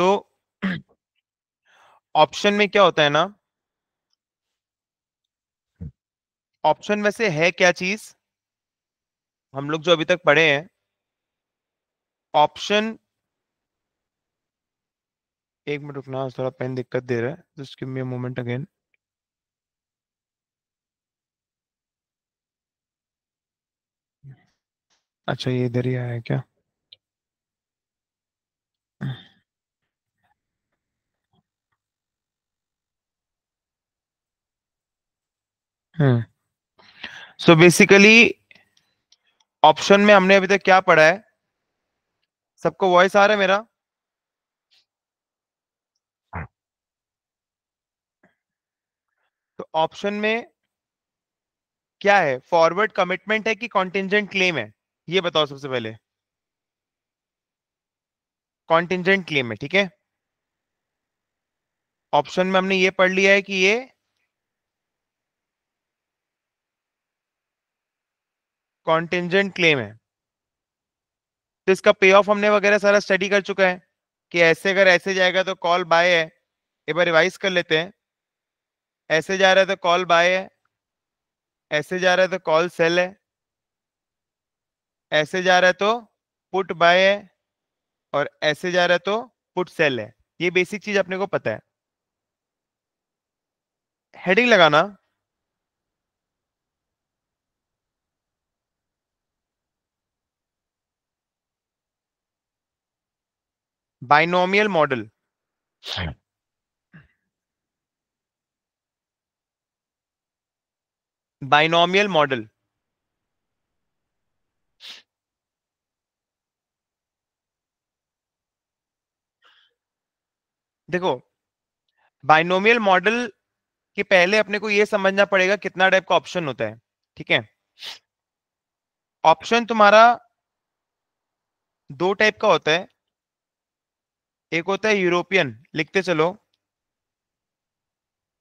तो ऑप्शन में क्या होता है ना ऑप्शन वैसे है क्या चीज हम लोग जो अभी तक पढ़े हैं ऑप्शन एक मिनट रुकना थोड़ा पेन दिक्कत दे रहा है just give me a moment again अच्छा ये इधर ही आया क्या हम्म सो बेसिकली ऑप्शन में हमने अभी तक क्या पढ़ा है सबको वॉइस आ रहा है मेरा तो ऑप्शन में क्या है फॉरवर्ड कमिटमेंट है कि कॉन्टिजेंट क्लेम है ये बताओ सबसे पहले कॉन्टिजेंट क्लेम है ठीक है ऑप्शन में हमने ये पढ़ लिया है कि ये कॉन्टिजेंट क्लेम है तो इसका पे ऑफ हमने वगैरह सारा स्टडी कर चुका है कि ऐसे अगर ऐसे जाएगा तो कॉल बाय है एक बार रिवाइज कर लेते हैं ऐसे जा रहा है तो कॉल बाय है ऐसे जा रहा है तो कॉल सेल है ऐसे जा रहा है तो पुट बाय है और ऐसे जा रहा है तो पुट सेल है ये बेसिक चीज अपने को पता है हेडिंग लगाना binomial model binomial model देखो बाइनोमियल मॉडल के पहले अपने को यह समझना पड़ेगा कितना टाइप का ऑप्शन होता है ठीक है ऑप्शन तुम्हारा दो टाइप का होता है एक होता है यूरोपियन लिखते चलो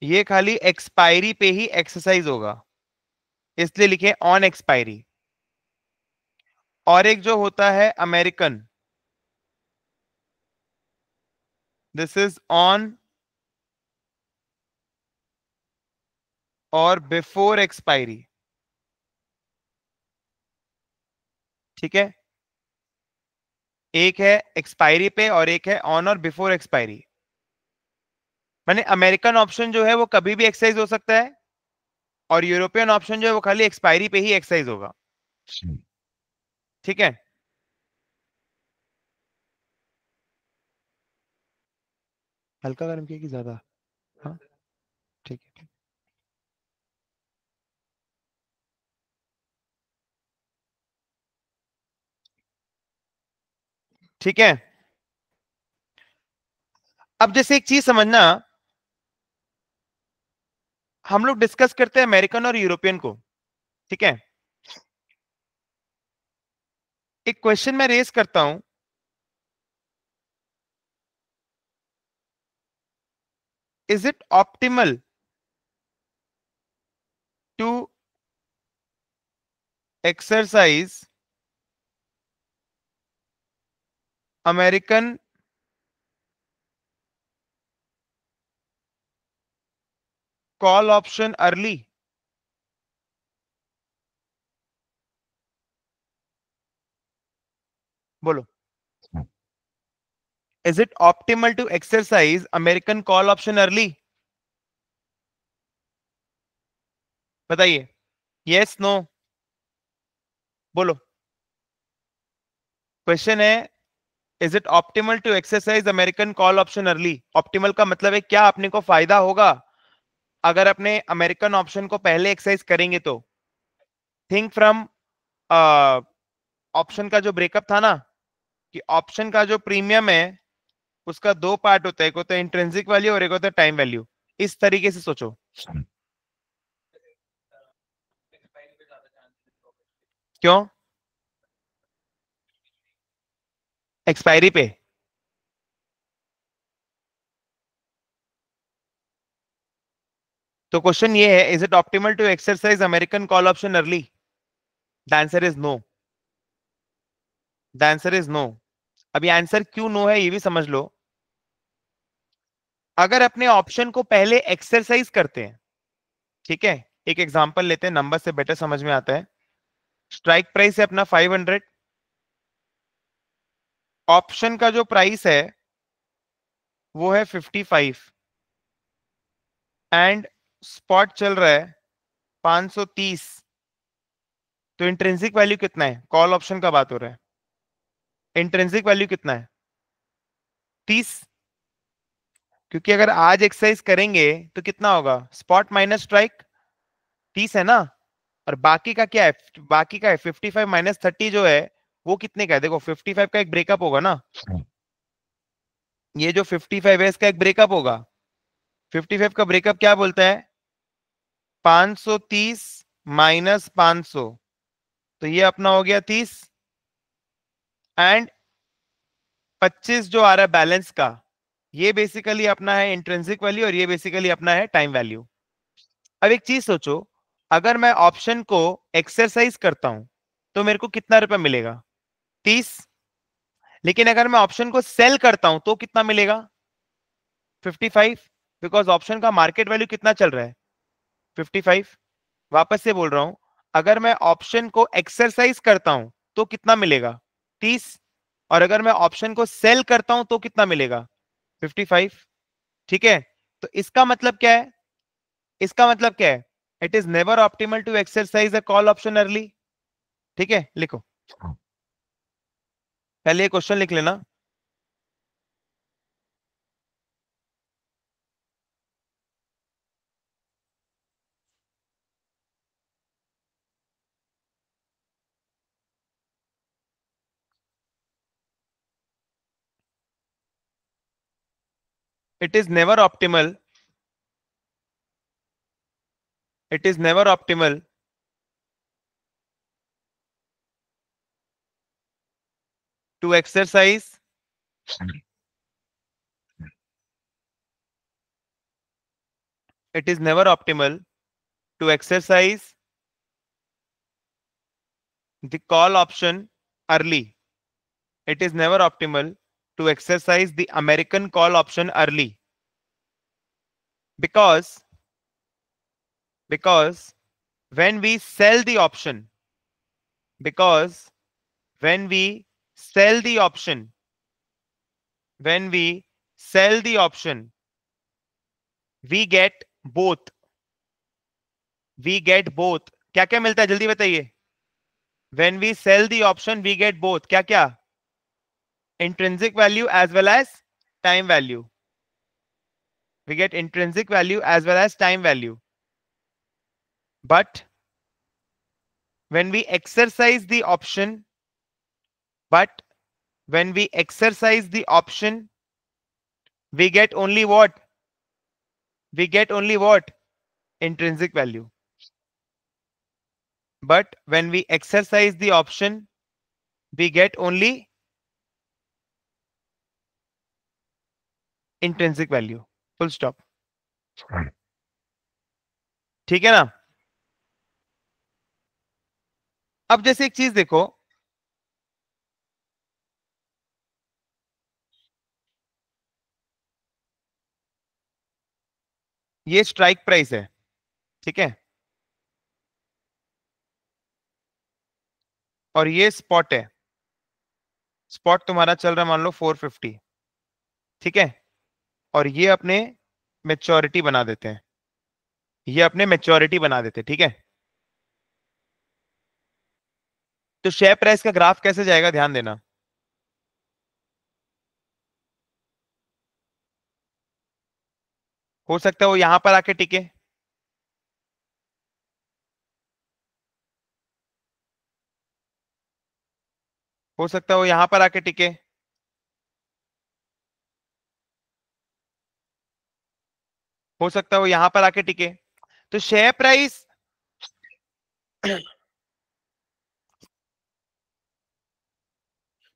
ये खाली एक्सपायरी पे ही एक्सरसाइज होगा इसलिए लिखे ऑन एक्सपायरी और एक जो होता है American this is on or before expiry ठीक है एक है एक्सपायरी पे और एक है ऑन और बिफोर एक्सपायरी मैंने अमेरिकन ऑप्शन जो है वो कभी भी एक्सरसाइज हो सकता है और यूरोपियन ऑप्शन जो है वो खाली एक्सपायरी पे ही एक्सरसाइज होगा hmm. ठीक है हल्का गर्म किया कि ज्यादा हाँ ठीक है ठीक है अब जैसे एक चीज समझना हम लोग डिस्कस करते हैं अमेरिकन और यूरोपियन को ठीक है एक क्वेश्चन मैं रेज करता हूं is it optimal to exercise American call option early बोलो is it optimal to exercise American call option early बताइए यस नो बोलो क्वेश्चन है is it optimal to exercise American call option early optimal का मतलब है क्या अपने को फायदा होगा अगर अपने अमेरिकन ऑप्शन को पहले एक्सरसाइज करेंगे तो थिंक फ्रॉम ऑप्शन का जो ब्रेकअप था ना कि ऑप्शन का जो प्रीमियम है उसका दो पार्ट होता है एक होता है इंट्रेंसिक वैल्यू और एक होता है टाइम वैल्यू इस तरीके से सोचो क्यों एक्सपायरी पे तो क्वेश्चन ये है is it optimal to exercise American call option early the answer is no the answer is no अभी आंसर क्यों नो है ये भी समझ लो अगर अपने ऑप्शन को पहले एक्सरसाइज करते हैं ठीक है एक एग्जांपल लेते हैं नंबर से बेटर समझ में आता है स्ट्राइक प्राइस है अपना 500 ऑप्शन का जो प्राइस है वो है 55 एंड स्पॉट चल रहा है 530 तो इंट्रेंसिक वैल्यू कितना है कॉल ऑप्शन का बात हो रहा है इंट्रेंसिक वैल्यू कितना है 30 क्योंकि अगर आज एक्सरसाइज करेंगे तो कितना होगा स्पॉट माइनस स्ट्राइक 30 है ना और बाकी का क्या है बाकी का है 55 माइनस थर्टी जो है वो कितने का है देखो 55 का एक ब्रेकअप होगा ना ये जो 55 है इसका एक ब्रेकअप होगा 55 का ब्रेकअप क्या बोलता है 530 माइनस पांच तो ये अपना हो गया 30 एंड 25 जो आ रहा है बैलेंस का ये बेसिकली अपना है इंट्रेंसिक वैल्यू और ये बेसिकली अपना है टाइम वैल्यू अब एक चीज सोचो अगर मैं ऑप्शन को एक्सरसाइज करता हूं तो मेरे को कितना रुपया मिलेगा तीस लेकिन अगर मैं ऑप्शन को सेल करता हूं तो कितना मिलेगा 55 बिकॉज ऑप्शन का मार्केट वैल्यू कितना चल रहा है 55 वापस से बोल रहा हूं अगर मैं ऑप्शन को एक्सरसाइज करता हूं तो कितना मिलेगा 30 और अगर मैं ऑप्शन को सेल करता हूं तो कितना मिलेगा 55 ठीक है तो इसका मतलब क्या है इसका मतलब क्या है it is never optimal to exercise a call option early ठीक है लिखो पहले एक क्वेश्चन लिख लेना it is never optimal it is never optimal to exercise it is never optimal to exercise the call option early. It is never optimal to exercise the American call option early because because when we sell the option because when we sell the option, when we sell the option, we get both. We get both. क्या क्या मिलता है जल्दी बताइए When we sell the option, we get both. क्या क्या Intrinsic value as well as time value. We get intrinsic value as well as time value. But when we exercise the option, but when we exercise the option, we get only what? We get only what? Intrinsic value. But when we exercise the option, we get only intrinsic value. Full stop. ठीक है ना अब जैसे एक चीज देखो ये strike price है ठीक है और ये स्पॉट है स्पॉट तुम्हारा चल रहा मान लो 450 ठीक है और ये अपने मेच्योरिटी बना देते हैं ये अपने मेच्योरिटी बना देते हैं ठीक है तो शेयर प्राइस का ग्राफ कैसे जाएगा ध्यान देना हो सकता है वो यहां पर आके टिके हो सकता है वो यहां पर आके टिके हो सकता है वो यहां पर आके टिके तो शेयर प्राइस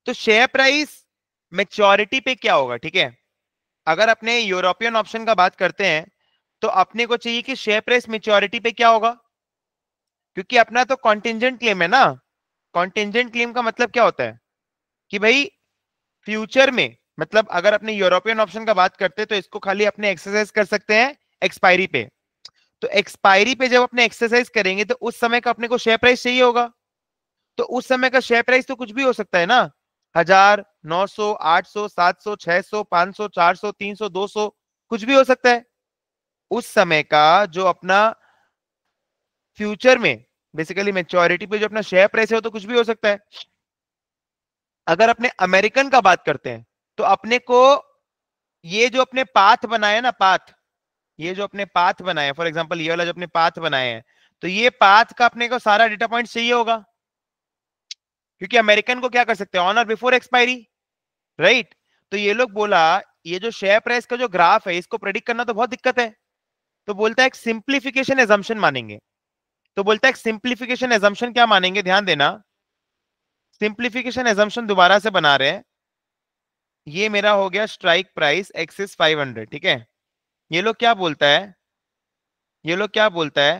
तो शेयर प्राइस मेच्योरिटी पे क्या होगा ठीक है अगर अपने यूरोपियन ऑप्शन का बात करते हैं तो अपने को चाहिए कि शेयर प्राइस मेच्योरिटी पे क्या होगा क्योंकि अपना तो कॉन्टिजेंट क्लेम है ना कॉन्टिजेंट क्लेम का मतलब क्या होता है कि भाई फ्यूचर में मतलब अगर अपने यूरोपियन ऑप्शन का बात करते हैं तो इसको खाली अपने एक्सरसाइज कर सकते हैं एक्सपायरी पे तो एक्सपायरी पे जब अपने एक्सरसाइज करेंगे तो उस समय का अपने को शेयर प्राइस चाहिए होगा तो उस समय का शेयर प्राइस तो कुछ भी हो सकता है ना हजार नौ सौ आठ सौ सात सौ छह सौ पांच सौ चार सौ तीन सौ दो सौ कुछ भी हो सकता है उस समय का जो अपना फ्यूचर में बेसिकली मेच्योरिटी पे जो अपना शेयर प्राइस है तो कुछ भी हो सकता है अगर अपने अमेरिकन का बात करते हैं तो अपने को ये जो अपने पाथ बनाए ना पाथ ये जो अपने पाथ बनाए फॉर एग्जाम्पल ये वाला जो अपने पाथ बनाए हैं तो ये पाथ का अपने को सारा डेटा पॉइंट चाहिए होगा क्योंकि अमेरिकन को क्या कर सकते हैं ऑनर बिफोर एक्सपायरी राइट तो ये लोग बोला ये जो शेयर प्राइस का जो ग्राफ है इसको प्रेडिक्ट करना तो बहुत दिक्कत है तो बोलता है एक सिंप्लीफिकेशन एजम्पन मानेंगे तो बोलता है सिंप्लीफिकेशन एजम्पन क्या मानेंगे ध्यान देना सिंप्लीफिकेशन एजम्पन दोबारा से बना रहे ये मेरा हो गया स्ट्राइक प्राइस एक्सिस 500 ठीक है ये लोग क्या बोलता है ये लोग क्या बोलता है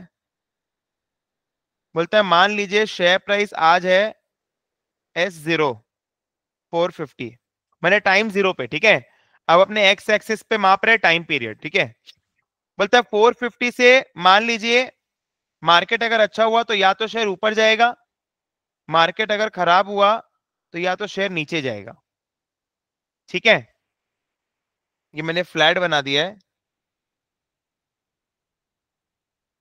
बोलता है मान लीजिए शेयर प्राइस आज है एस जीरो फोर फिफ्टी मैंने टाइम जीरो पे ठीक है अब अपने एक्स एक्सिस पे माप रहे टाइम पीरियड ठीक है बोलता है फिफ्टी से मान लीजिए मार्केट अगर अच्छा हुआ तो या तो शेयर ऊपर जाएगा मार्केट अगर खराब हुआ तो या तो शेयर नीचे जाएगा ठीक है ये मैंने फ्लैट बना दिया है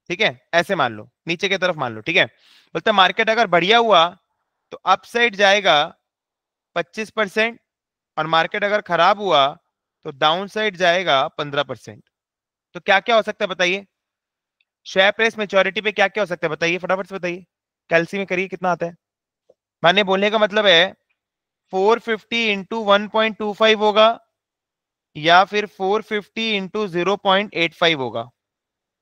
ठीक है ऐसे मान लो नीचे की तरफ मान लो ठीक है बोलता मार्केट अगर बढ़िया हुआ तो अपसाइड जाएगा 25 परसेंट और मार्केट अगर खराब हुआ तो डाउनसाइड जाएगा 15 परसेंट तो क्या क्या हो सकता है बताइए शेयर प्राइस मेच्योरिटी पे क्या क्या हो सकता है बताइए फटाफट से बताइए कैलसी में करिए कितना आता है मैंने बोलने का मतलब है 450 फिफ्टी इंटू होगा या फिर 450 फिफ्टी इंटू होगा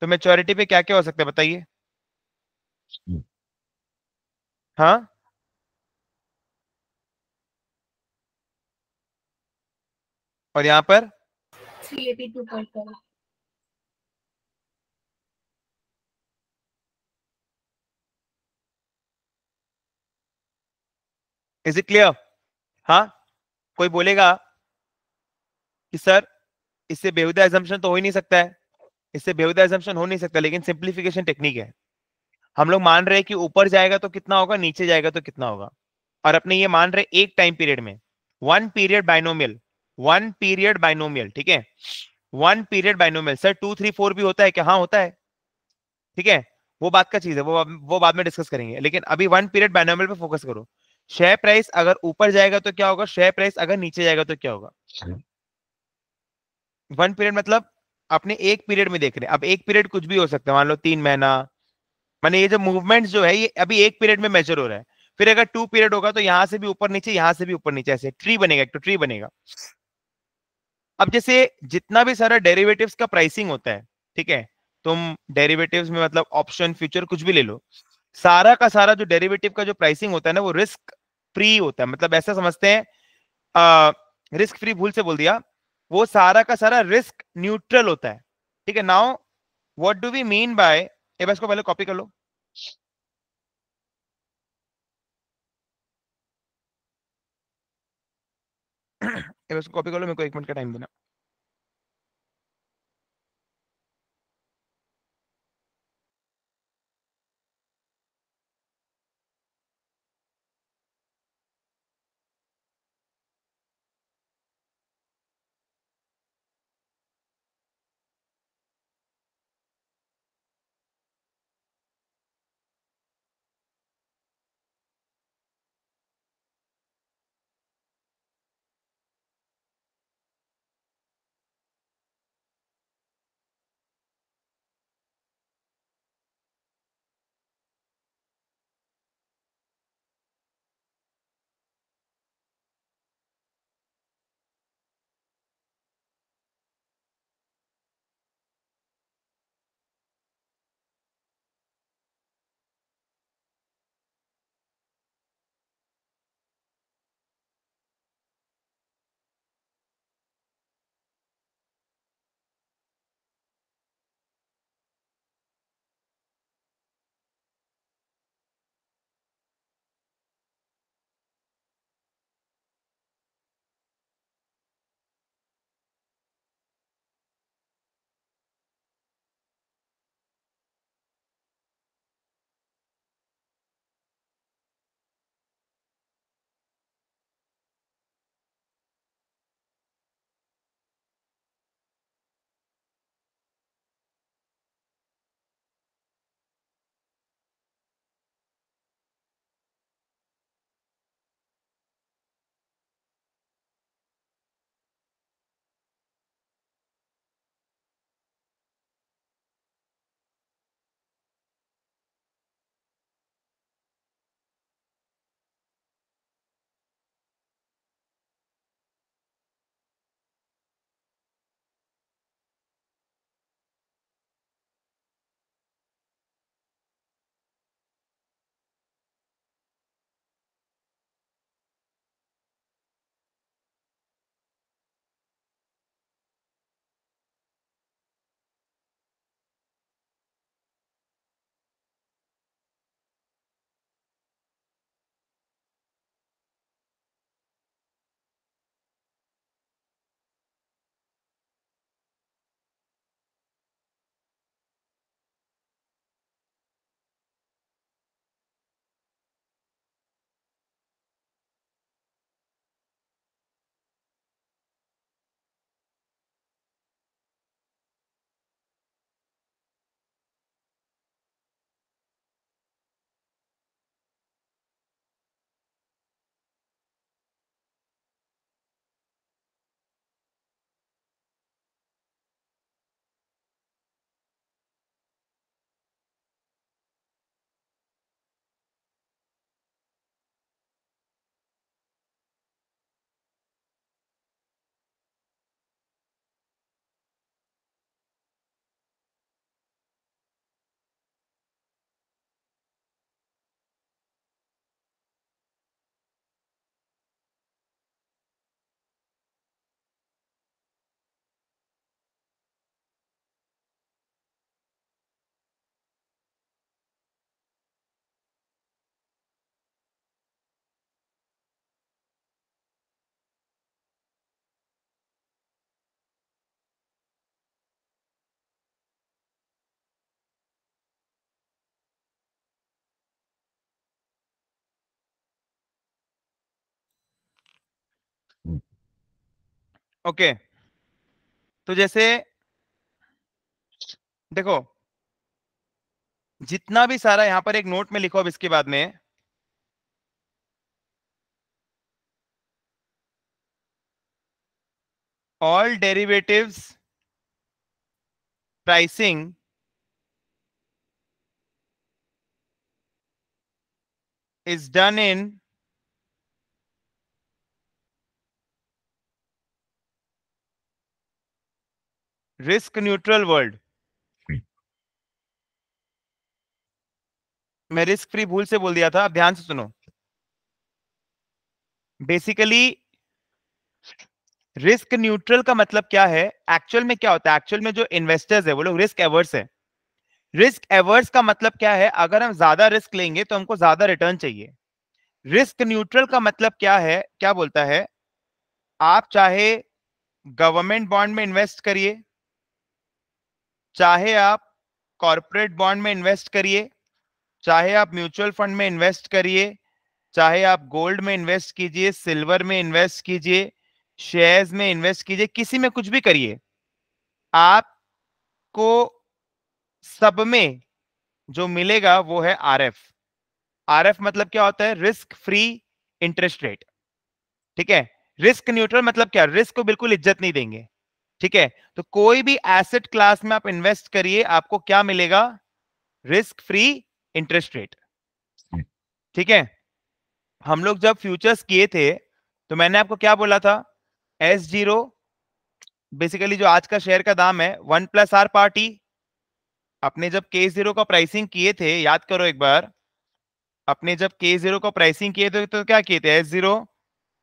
तो मेच्योरिटी पे क्या क्या हो सकता है बताइए hmm. हाँ और यहाँ पर इज इट क्लियर हाँ कोई बोलेगा कि सर इससे बेहुदा एजम्पन तो हो ही नहीं सकता है इससे बेहुदा एजम्पन हो नहीं सकता लेकिन सिंप्लीफिकेशन टेक्निक है हम लोग मान रहे हैं कि ऊपर जाएगा तो कितना होगा नीचे जाएगा तो कितना होगा और अपने ये मान रहे एक टाइम पीरियड में one period binomial one period binomial ठीक है one period binomial sir two three four भी होता है क्या हाँ होता है ठीक है वो बात का चीज है वो वो बाद में डिस्कस करेंगे लेकिन अभी वन पीरियड बाइनोमियल पे फोकस करो शेयर प्राइस अगर ऊपर जाएगा तो क्या होगा शेयर प्राइस अगर नीचे जाएगा तो क्या होगा वन पीरियड मतलब अपने एक पीरियड में देख रहे हैं अब एक पीरियड कुछ भी हो सकता है मान लो तीन महीना मैंने ये जो मूवमेंट जो है ये अभी एक पीरियड में मेजर हो रहा है फिर अगर टू पीरियड होगा तो यहां से भी ऊपर नीचे यहां से भी ऊपर नीचे ऐसे ट्री बनेगा एक तो ट्री बनेगा अब जैसे जितना भी सारा डेरिवेटिव्स का प्राइसिंग होता है ठीक है तुम डेरिवेटिव्स में मतलब ऑप्शन फ्यूचर कुछ भी ले लो सारा का सारा जो डेरिवेटिव का जो प्राइसिंग होता है ना वो रिस्क फ्री होता है मतलब ऐसा समझते हैं आ, रिस्क फ्री भूल से बोल दिया वो सारा का सारा रिस्क न्यूट्रल होता है ठीक है now what do we mean by बस को पहले कॉपी कर लो मैं उसको कॉपी कर लो मेरे को एक मिनट का टाइम देना ओके तो जैसे देखो जितना भी सारा यहां पर एक नोट में लिखो अब इसके बाद में all derivatives pricing is done in risk neutral world मैं रिस्क फ्री भूल से बोल दिया था आप ध्यान से सुनो बेसिकली रिस्क न्यूट्रल का मतलब क्या है एक्चुअल में क्या होता है एक्चुअल में जो इन्वेस्टर्स है वो लोग रिस्क एवर्स है रिस्क एवर्स का मतलब क्या है अगर हम ज्यादा रिस्क लेंगे तो हमको ज्यादा रिटर्न चाहिए रिस्क न्यूट्रल का मतलब क्या है क्या बोलता है आप चाहे गवर्नमेंट बॉन्ड में इन्वेस्ट करिए चाहे आप कॉरपोरेट बॉन्ड में इन्वेस्ट करिए चाहे आप म्यूचुअल फंड में इन्वेस्ट करिए चाहे आप गोल्ड में इन्वेस्ट कीजिए सिल्वर में इन्वेस्ट कीजिए शेयर्स में इन्वेस्ट कीजिए किसी में कुछ भी करिए आपको सब में जो मिलेगा वो है आरएफ आरएफ मतलब क्या होता है रिस्क फ्री इंटरेस्ट रेट ठीक है रिस्क न्यूट्रल मतलब क्या रिस्क को बिल्कुल इज्जत नहीं देंगे ठीक है तो कोई भी एसेट क्लास में आप इन्वेस्ट करिए आपको क्या मिलेगा रिस्क फ्री इंटरेस्ट रेट ठीक है हम लोग जब फ्यूचर्स किए थे तो मैंने आपको क्या बोला था एस जीरो बेसिकली जो आज का शेयर का दाम है वन प्लस आर पार्टी अपने जब के जीरो का प्राइसिंग किए थे याद करो एक बार अपने जब के जीरो का प्राइसिंग किए थे तो क्या किए थे S zero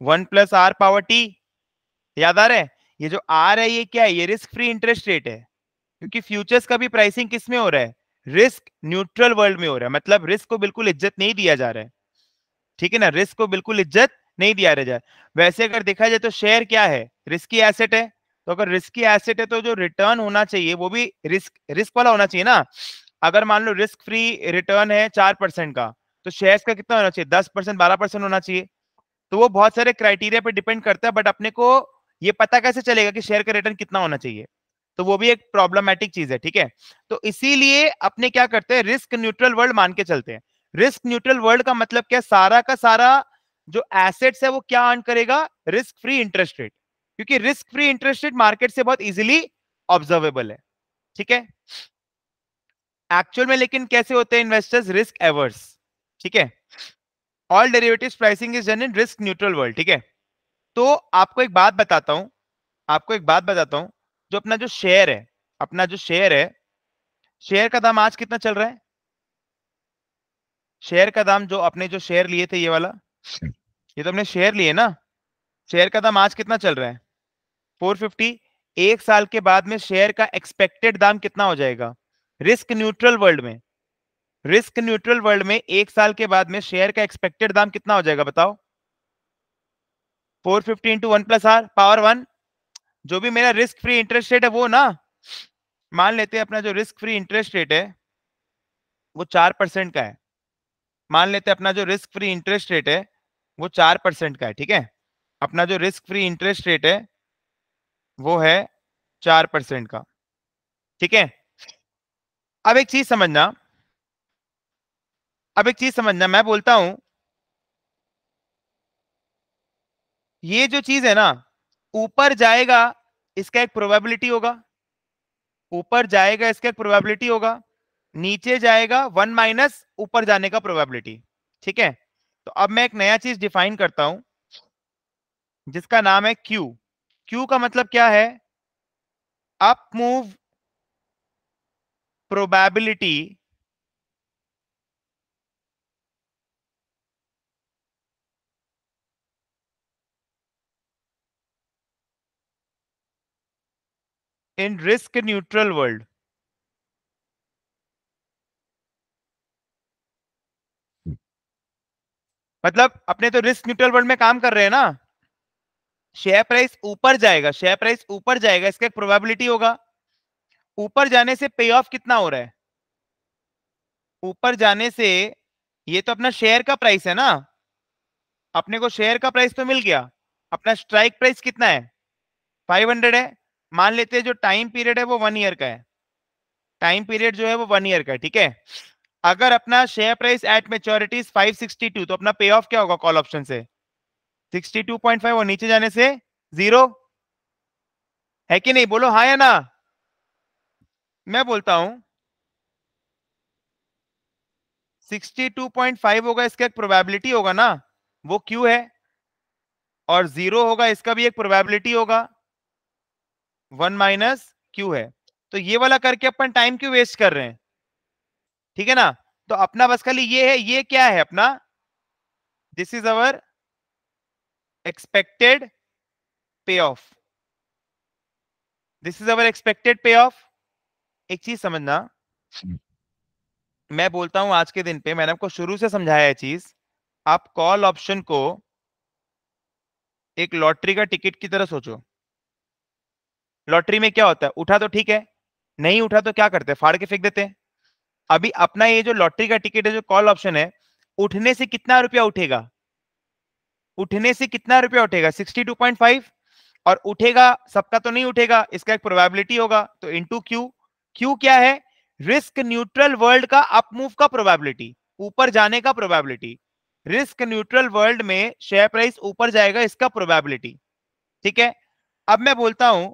one plus r power t याद आ रहा है ये जो आर है ये क्या है ये रिस्क फ्री इंटरेस्ट रेट है क्योंकि फ्यूचर्स का भी प्राइसिंग किस में हो रहा है रिस्क न्यूट्रल वर्ल्ड में हो रहा है मतलब रिस्क को बिल्कुल इज्जत नहीं दिया जा रहा है ठीक है ना रिस्क को बिल्कुल इज्जत नहीं दिया जा रहा वैसे अगर देखा जाए तो शेयर क्या है रिस्की एसेट है तो अगर रिस्की एसेट है तो जो रिटर्न होना चाहिए वो भी रिस्क रिस्क वाला होना चाहिए ना अगर मान लो रिस्क फ्री रिटर्न है चार परसेंट का तो शेयर्स का कितना होना चाहिए दस परसेंट बारह परसेंट होना चाहिए तो वो बहुत सारे क्राइटेरिया पर डिपेंड करता है बट अपने को ये पता कैसे चलेगा कि शेयर का रिटर्न कितना होना चाहिए तो वो भी एक प्रॉब्लमेटिक चीज है ठीक है तो इसीलिए अपने क्या करते हैं रिस्क न्यूट्रल वर्ल्ड मान के चलते हैं रिस्क न्यूट्रल वर्ल्ड का मतलब क्या सारा का सारा जो एसेट्स है वो क्या अर्न करेगा रिस्क फ्री इंटरेस्ट रेट क्योंकि risk free interest rate market से बहुत इजिली ऑब्जर्वेबल है ठीक है एक्चुअल में लेकिन कैसे होते हैं इन्वेस्टर्स रिस्क एवर्स ठीक है all derivative pricing is done in risk neutral world ठीक है तो आपको एक बात बताता हूं आपको एक बात बताता हूं जो अपना जो शेयर है अपना जो शेयर है शेयर का दाम आज कितना चल रहा है शेयर का दाम जो अपने जो शेयर लिए थे ये वाला ये तो अपने शेयर लिए ना शेयर का दाम आज कितना चल रहा है 450 एक साल के बाद में शेयर का एक्सपेक्टेड दाम कितना हो जाएगा रिस्क न्यूट्रल वर्ल्ड में रिस्क न्यूट्रल वर्ल्ड में एक साल के बाद में शेयर का एक्सपेक्टेड दाम कितना हो जाएगा बताओ four fifty into one plus r power one जो भी मेरा रिस्क फ्री इंटरेस्ट रेट है वो ना मान लेते हैं अपना जो रिस्क फ्री इंटरेस्ट रेट है वो चार परसेंट का है मान लेते हैं अपना जो रिस्क फ्री इंटरेस्ट रेट है वो चार परसेंट का है ठीक है अपना जो रिस्क फ्री इंटरेस्ट रेट है वो है चार परसेंट का ठीक है अब एक चीज समझना अब एक चीज समझना मैं बोलता हूं ये जो चीज है ना ऊपर जाएगा इसका एक प्रोबेबिलिटी होगा ऊपर जाएगा इसका एक प्रोबेबिलिटी होगा नीचे जाएगा वन माइनस ऊपर जाने का प्रोबेबिलिटी ठीक है तो अब मैं एक नया चीज डिफाइन करता हूं जिसका नाम है क्यू क्यू का मतलब क्या है up move probability in risk neutral world मतलब अपने तो रिस्क न्यूट्रल वर्ल्ड में काम कर रहे हैं ना शेयर प्राइस ऊपर जाएगा शेयर प्राइस ऊपर जाएगा इसका एक प्रोबेबिलिटी होगा ऊपर जाने से पे ऑफ कितना हो रहा है ऊपर जाने से ये तो अपना शेयर का प्राइस है ना अपने को शेयर का प्राइस तो मिल गया अपना स्ट्राइक प्राइस कितना है 500 है मान लेते हैं जो टाइम पीरियड है वो वन ईयर का है टाइम पीरियड जो है वो वन ईयर का है ठीक है अगर अपना share price at maturity five sixty two तो अपना पे ऑफ क्या होगा कॉल ऑप्शन से सिक्सटी टू पॉइंट फाइव और नीचे जाने से जीरो है कि नहीं बोलो हा या ना मैं बोलता हूं 62.5 होगा इसका एक प्रोबेबिलिटी होगा ना वो क्यू है और जीरो होगा इसका भी एक प्रोबेबिलिटी होगा वन माइनस क्यू है तो ये वाला करके अपन टाइम क्यों वेस्ट कर रहे हैं ठीक है ना तो अपना बस खाली ये है ये क्या है अपना this is our expected payoff this is our expected payoff एक चीज समझना मैं बोलता हूं आज के दिन पे मैंने आपको शुरू से समझाया है चीज आप कॉल ऑप्शन को एक लॉटरी का टिकट की तरह सोचो लॉटरी में क्या होता है उठा तो ठीक है नहीं उठा तो क्या करते हैं फाड़ के फेंक देते हैं अभी अपना ये जो लॉटरी का टिकट है जो कॉल ऑप्शन है उठने से कितना रुपया उठेगा उठने से कितना रुपया उठेगा 62.5 और उठेगा सबका तो नहीं उठेगा इसका एक प्रोबेबिलिटी होगा तो इनटू क्यू क्यू क्या है रिस्क न्यूट्रल वर्ल्ड का अपमूव का प्रोबेबिलिटी ऊपर जाने का प्रोबेबिलिटी रिस्क न्यूट्रल वर्ल्ड में शेयर प्राइस ऊपर जाएगा इसका प्रोबेबिलिटी ठीक है अब मैं बोलता हूं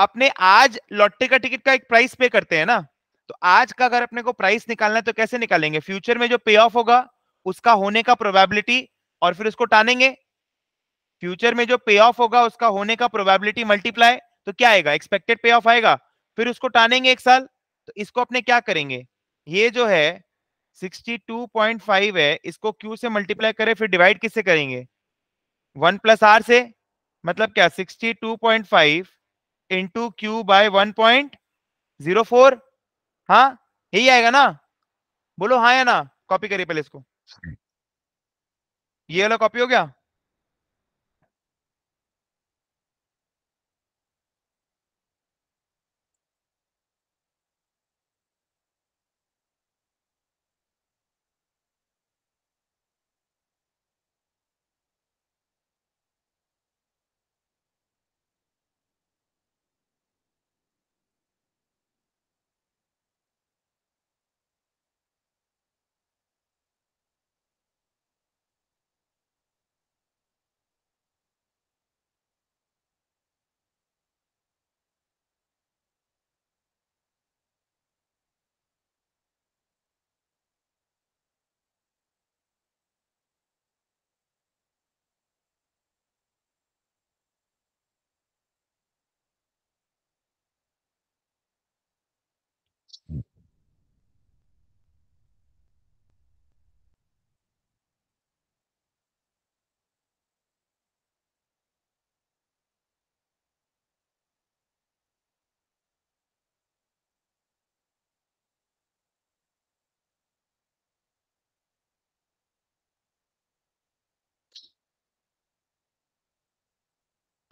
अपने आज लॉटरी का टिकट का एक प्राइस पे करते हैं ना तो आज का अगर अपने को प्राइस निकालना है तो कैसे निकालेंगे फ्यूचर में जो पे ऑफ होगा उसका होने का प्रोबेबिलिटी और फिर उसको टानेंगे फ्यूचर में जो पे ऑफ होगा उसका होने का प्रोबेबिलिटी मल्टीप्लाई तो क्या आएगा एक्सपेक्टेड पे ऑफ आएगा फिर उसको टानेंगे एक साल तो इसको अपने क्या करेंगे ये जो है 62.5 है इसको Q से मल्टीप्लाई करें फिर डिवाइड किससे करेंगे 1 प्लस आर से मतलब क्या 62.5 two point five into Q by one point zero four हाँ यही आएगा ना बोलो हाँ या ना कॉपी करिए पहले इसको ये वाला कॉपी हो गया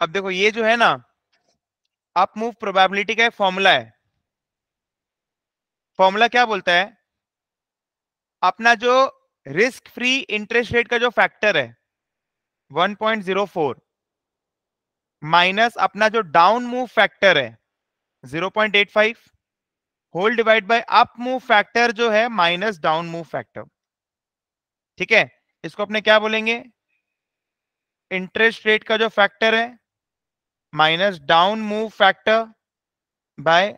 अब देखो ये जो है ना अप मूव प्रोबेबिलिटी का फॉर्मूला है फॉर्मूला क्या बोलता है अपना जो रिस्क फ्री इंटरेस्ट रेट का जो फैक्टर है 1.04 माइनस अपना जो डाउन मूव फैक्टर है 0.85 whole divide by up move factor जो है माइनस डाउन मूव फैक्टर ठीक है इसको अपने क्या बोलेंगे इंटरेस्ट रेट का जो फैक्टर है minus down move factor by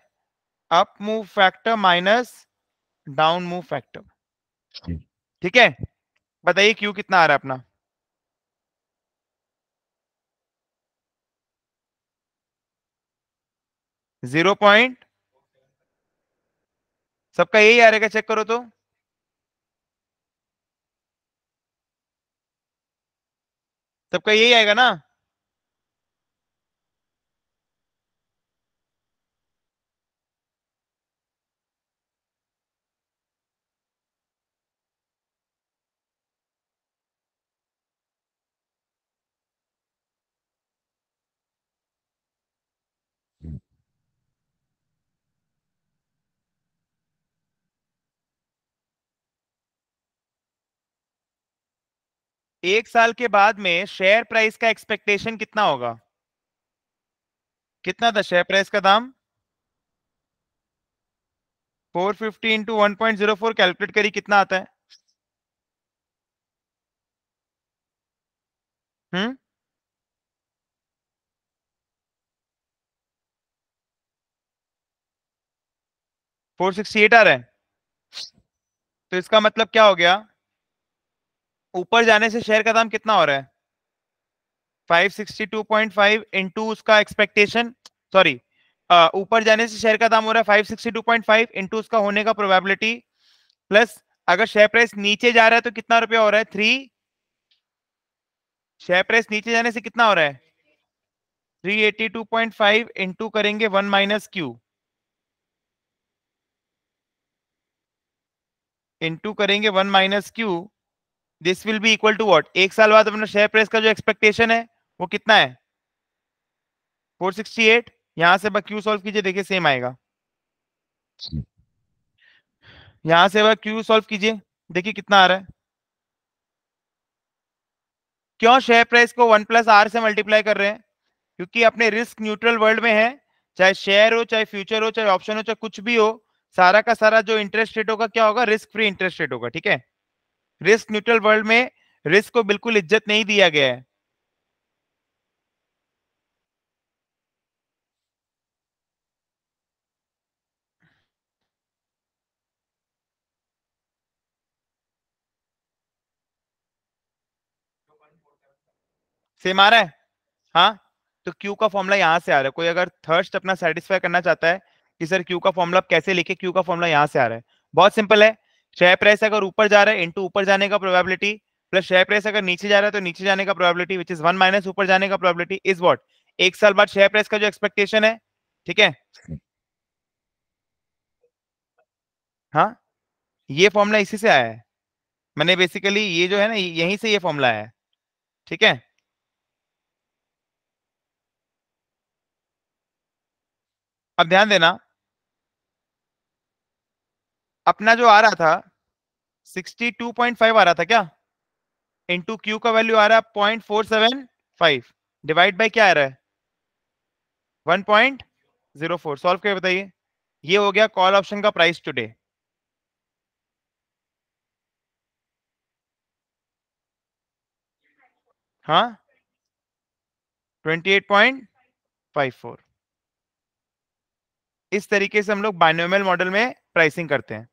up move factor minus down move factor ठीक है बताइए क्यू कितना आ रहा है अपना जीरो पॉइंट सबका यही आ रहेगा चेक करो तो सबका यही आएगा ना एक साल के बाद में शेयर प्राइस का एक्सपेक्टेशन कितना होगा कितना था शेयर प्राइस का दाम 450 fifty into one point zero four calculate करी कितना आता है हम्म फोर सिक्सटी एट आ रहा है तो इसका मतलब क्या हो गया ऊपर जाने से शेयर का दाम कितना हो रहा है 562.5 टू उसका एक्सपेक्टेशन सॉरी ऊपर जाने से शेयर का दाम हो रहा है 562.5 सिक्सटी उसका होने का प्रोबेबिलिटी प्लस अगर शेयर प्राइस नीचे जा रहा है तो कितना रुपया हो रहा है थ्री शेयर प्राइस नीचे जाने से कितना हो रहा है 382.5 इनटू करेंगे 1 माइनस क्यू इंटू करेंगे 1 minus Q this will be equal to what एक साल बाद अपना शेयर प्राइस का जो एक्सपेक्टेशन है वो कितना है 468 यहां से क्यू सॉल्व कीजिए देखिए सेम आएगा यहां से क्यू सॉल्व कीजिए देखिए कितना आ रहा है क्यों शेयर प्राइस को वन प्लस आर से मल्टीप्लाई कर रहे हैं क्योंकि अपने रिस्क न्यूट्रल वर्ल्ड में है चाहे शेयर हो चाहे फ्यूचर हो चाहे ऑप्शन हो चाहे कुछ भी हो सारा का सारा जो इंटरेस्ट रेट होगा क्या होगा रिस्क फ्री इंटरेस्ट रेट होगा ठीक है रिस्क न्यूट्रल वर्ल्ड में रिस्क को बिल्कुल इज्जत नहीं दिया गया है सेम आ रहा है हाँ तो क्यू का फॉर्मूला यहां से आ रहा है कोई अगर थर्स्ट अपना सेटिस्फाई करना चाहता है कि सर क्यू का फॉर्मूला कैसे लिखे क्यू का फॉर्मूला यहां से आ रहा है बहुत सिंपल है शेयर प्राइस अगर ऊपर जा रहा है इंटू ऊपर जाने का प्रोबेबिलिटी प्लस शेयर प्राइस अगर नीचे जा रहा है तो नीचे जाने का probability which is one minus ऊपर जाने का प्रोबेबिलिटी इज वॉट एक साल बाद शेयर प्राइस का जो एक्सपेक्टेशन है ठीक है हाँ ये फॉर्मूला इसी से आया है मैंने बेसिकली ये जो है ना यहीं से ये फॉर्मूला आया है ठीक है अब ध्यान देना अपना जो आ रहा था 62.5 आ रहा था क्या इंटू क्यू का वैल्यू आ रहा है point four seven five divide by क्या आ रहा है one point zero four solve करके बताइए ये हो गया कॉल ऑप्शन का प्राइस टुडे हाँ twenty eight point five four इस तरीके से हम लोग बाइनोमियल मॉडल में प्राइसिंग करते हैं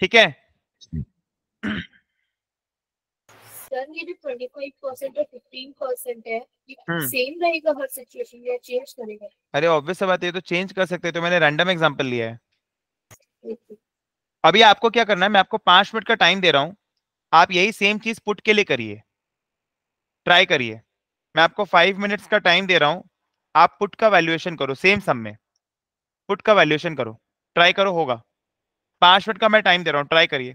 ठीक है सर ये जो 25% और 15% है सेम हम्म। रहेगा हर सिचुएशन में चेंज करेगा अरे ऑब्वियस बात है तो चेंज कर सकते हैं तो है अभी आपको क्या करना है मैं आपको पांच मिनट का टाइम दे रहा हूँ आप यही सेम चीज पुट के लिए करिए ट्राई करिए मैं आपको फाइव मिनट्स का टाइम दे रहा हूँ आप पुट का वैल्यूएशन करो सेम सम में पुट का वैल्यूएशन करो ट्राई करो होगा पांच मिनट का मैं टाइम दे रहा हूँ ट्राई करिए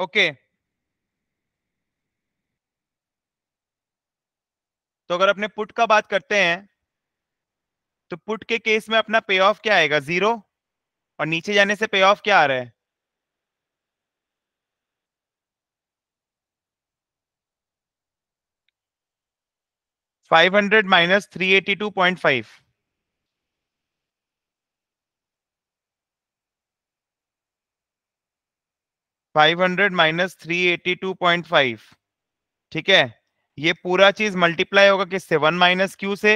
ओके तो अगर अपने पुट का बात करते हैं तो पुट के केस में अपना पे ऑफ क्या आएगा जीरो और नीचे जाने से पे ऑफ क्या आ रहा है five hundred minus three eighty two point five 500 minus three ठीक है ये पूरा चीज मल्टीप्लाई होगा किससे वन माइनस क्यू से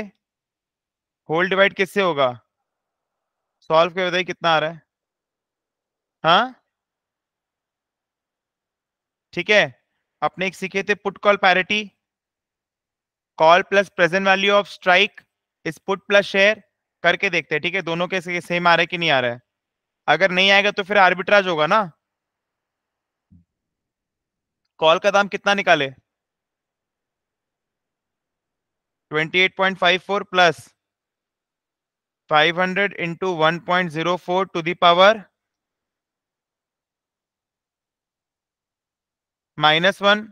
होल डिवाइड किससे होगा सॉल्व के बताइए कितना आ रहा है हाँ ठीक है अपने एक सीखे थे put call parity call plus present value of strike is put plus share करके देखते हैं ठीक है दोनों के सेम आ रहे कि नहीं आ रहा है अगर नहीं आएगा तो फिर आर्बिट्राज होगा ना कॉल का दाम कितना निकाले 28.54 plus 500 into one point zero four to the power minus one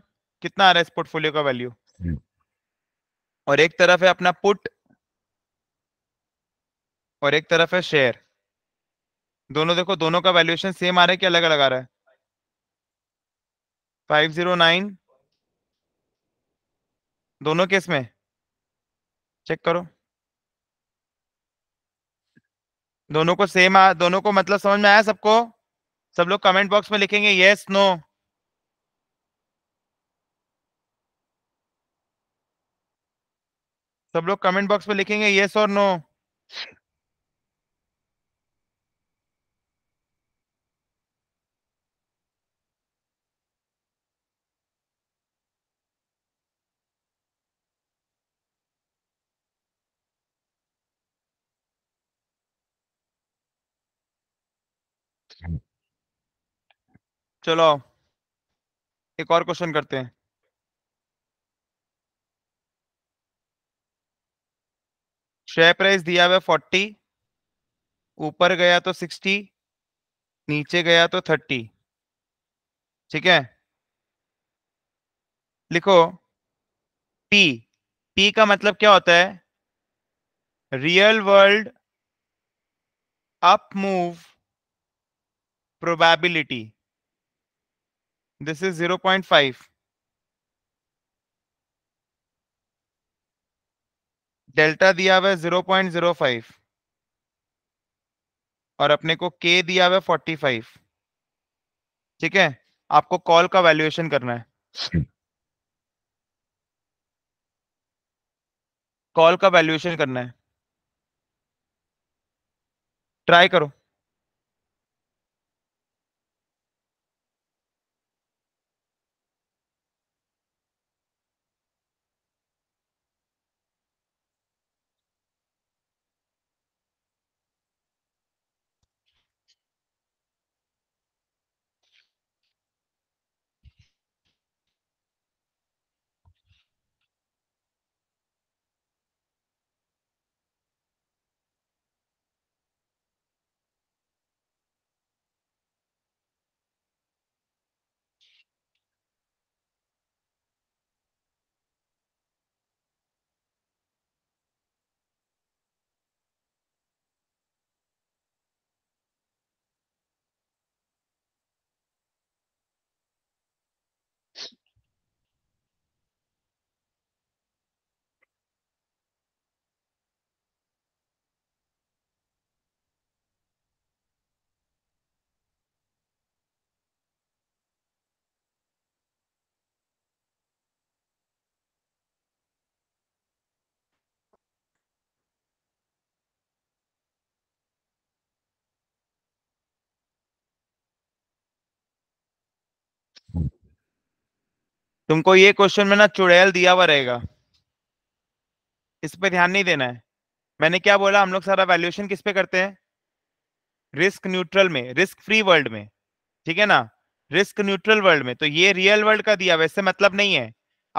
कितना आ रहा है इस पोर्टफोलियो का वैल्यू hmm. और एक तरफ है अपना पुट और एक तरफ है शेयर दोनों देखो दोनों का वैल्यूएशन सेम आ रहा है कि अलग अलग आ रहा है फाइव जीरो नाइन दोनों केस में चेक करो दोनों को सेम आ दोनों को मतलब समझ में आया सबको सब लोग कमेंट बॉक्स में लिखेंगे यस नो सब लोग कमेंट बॉक्स में लिखेंगे यस और नो चलो एक और क्वेश्चन करते हैं शेयर प्राइस दिया हुआ फोर्टी ऊपर गया तो सिक्सटी नीचे गया तो थर्टी ठीक है लिखो पी पी का मतलब क्या होता है real world up move probability this is 0.5 delta दिया हुआ है फाइव और अपने को के दिया हुआ फोर्टी फाइव ठीक है आपको कॉल का वैल्यूएशन करना है कॉल का वैल्यूएशन करना है ट्राई करो तुमको ये क्वेश्चन में ना चुड़ैल दिया हुआ रहेगा इस पर ध्यान नहीं देना है मैंने क्या बोला हम लोग सारा वैल्यूएशन किस पे करते हैं रिस्क न्यूट्रल में रिस्क फ्री वर्ल्ड में ठीक है ना रिस्क न्यूट्रल वर्ल्ड में तो ये रियल वर्ल्ड का दिया वैसे मतलब नहीं है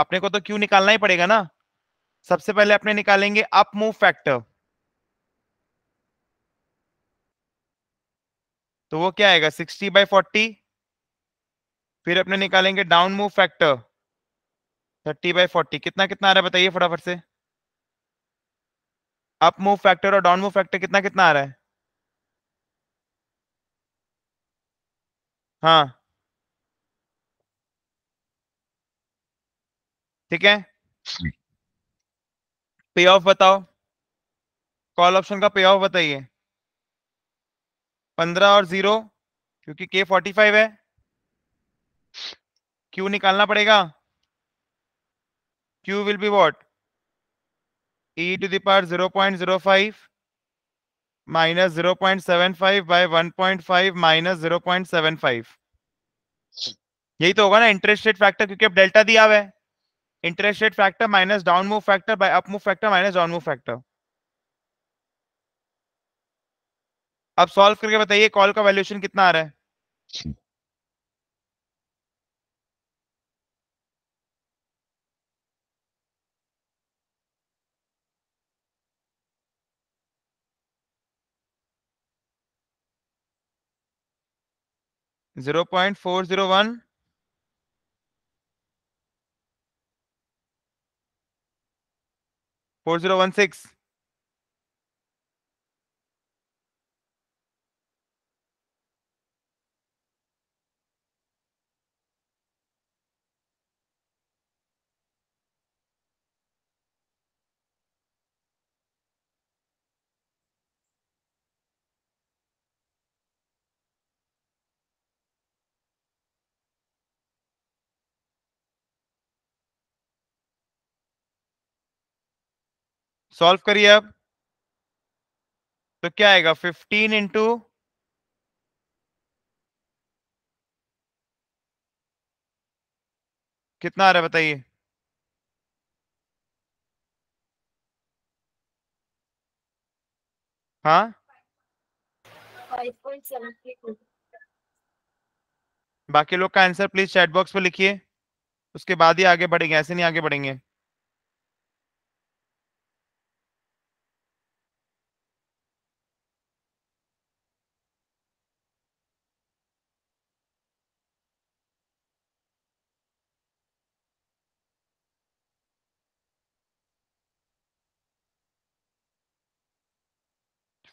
अपने को तो क्यों निकालना ही पड़ेगा ना सबसे पहले अपने निकालेंगे अप मूव फैक्टर तो वो क्या आएगा सिक्सटी बाई फोर्टी फिर अपने निकालेंगे down move factor thirty by forty कितना कितना आ रहा है बताइए फटाफट से अप मूव फैक्टर और डाउन मूव फैक्टर कितना कितना आ रहा है हाँ ठीक है पे ऑफ बताओ कॉल ऑप्शन का पे ऑफ बताइए पंद्रह और जीरो क्योंकि के फोर्टी फाइव है क्यों निकालना पड़ेगा q will be what e to the power 0.05 minus 0.75 by 1.5 minus 0.75 यही तो होगा ना interest rate factor क्योंकि अब डेल्टा दिया हुआ है interest rate factor minus down move factor by up move factor minus down move factor अब सॉल्व करके बताइए कॉल का वैल्यूएशन कितना आ रहा है 0 0.401 4016 सॉल्व करिए आप तो क्या आएगा फिफ्टीन इंटू कितना आ रहा है बताइए हाँ बाकी लोग का आंसर प्लीज चैट बॉक्स पे लिखिए उसके बाद ही आगे बढ़ेंगे ऐसे नहीं आगे बढ़ेंगे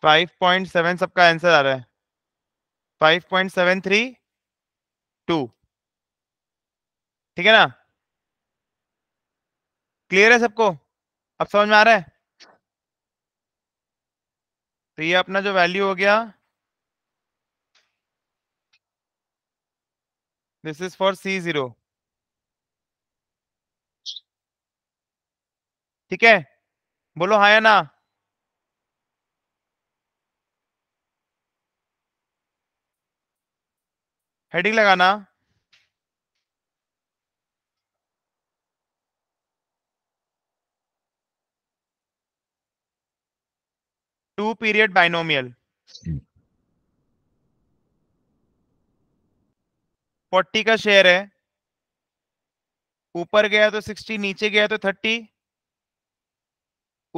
फाइव पॉइंट सेवन सबका आंसर आ रहा है five point seven three two ठीक है ना क्लियर है सबको अब समझ में आ रहा है तो ये अपना जो वैल्यू हो गया this is for C zero ठीक है बोलो हाँ या ना हेडिंग लगाना टू पीरियड बाइनोमियल फोर्टी का शेयर है ऊपर गया तो सिक्सटी नीचे गया तो थर्टी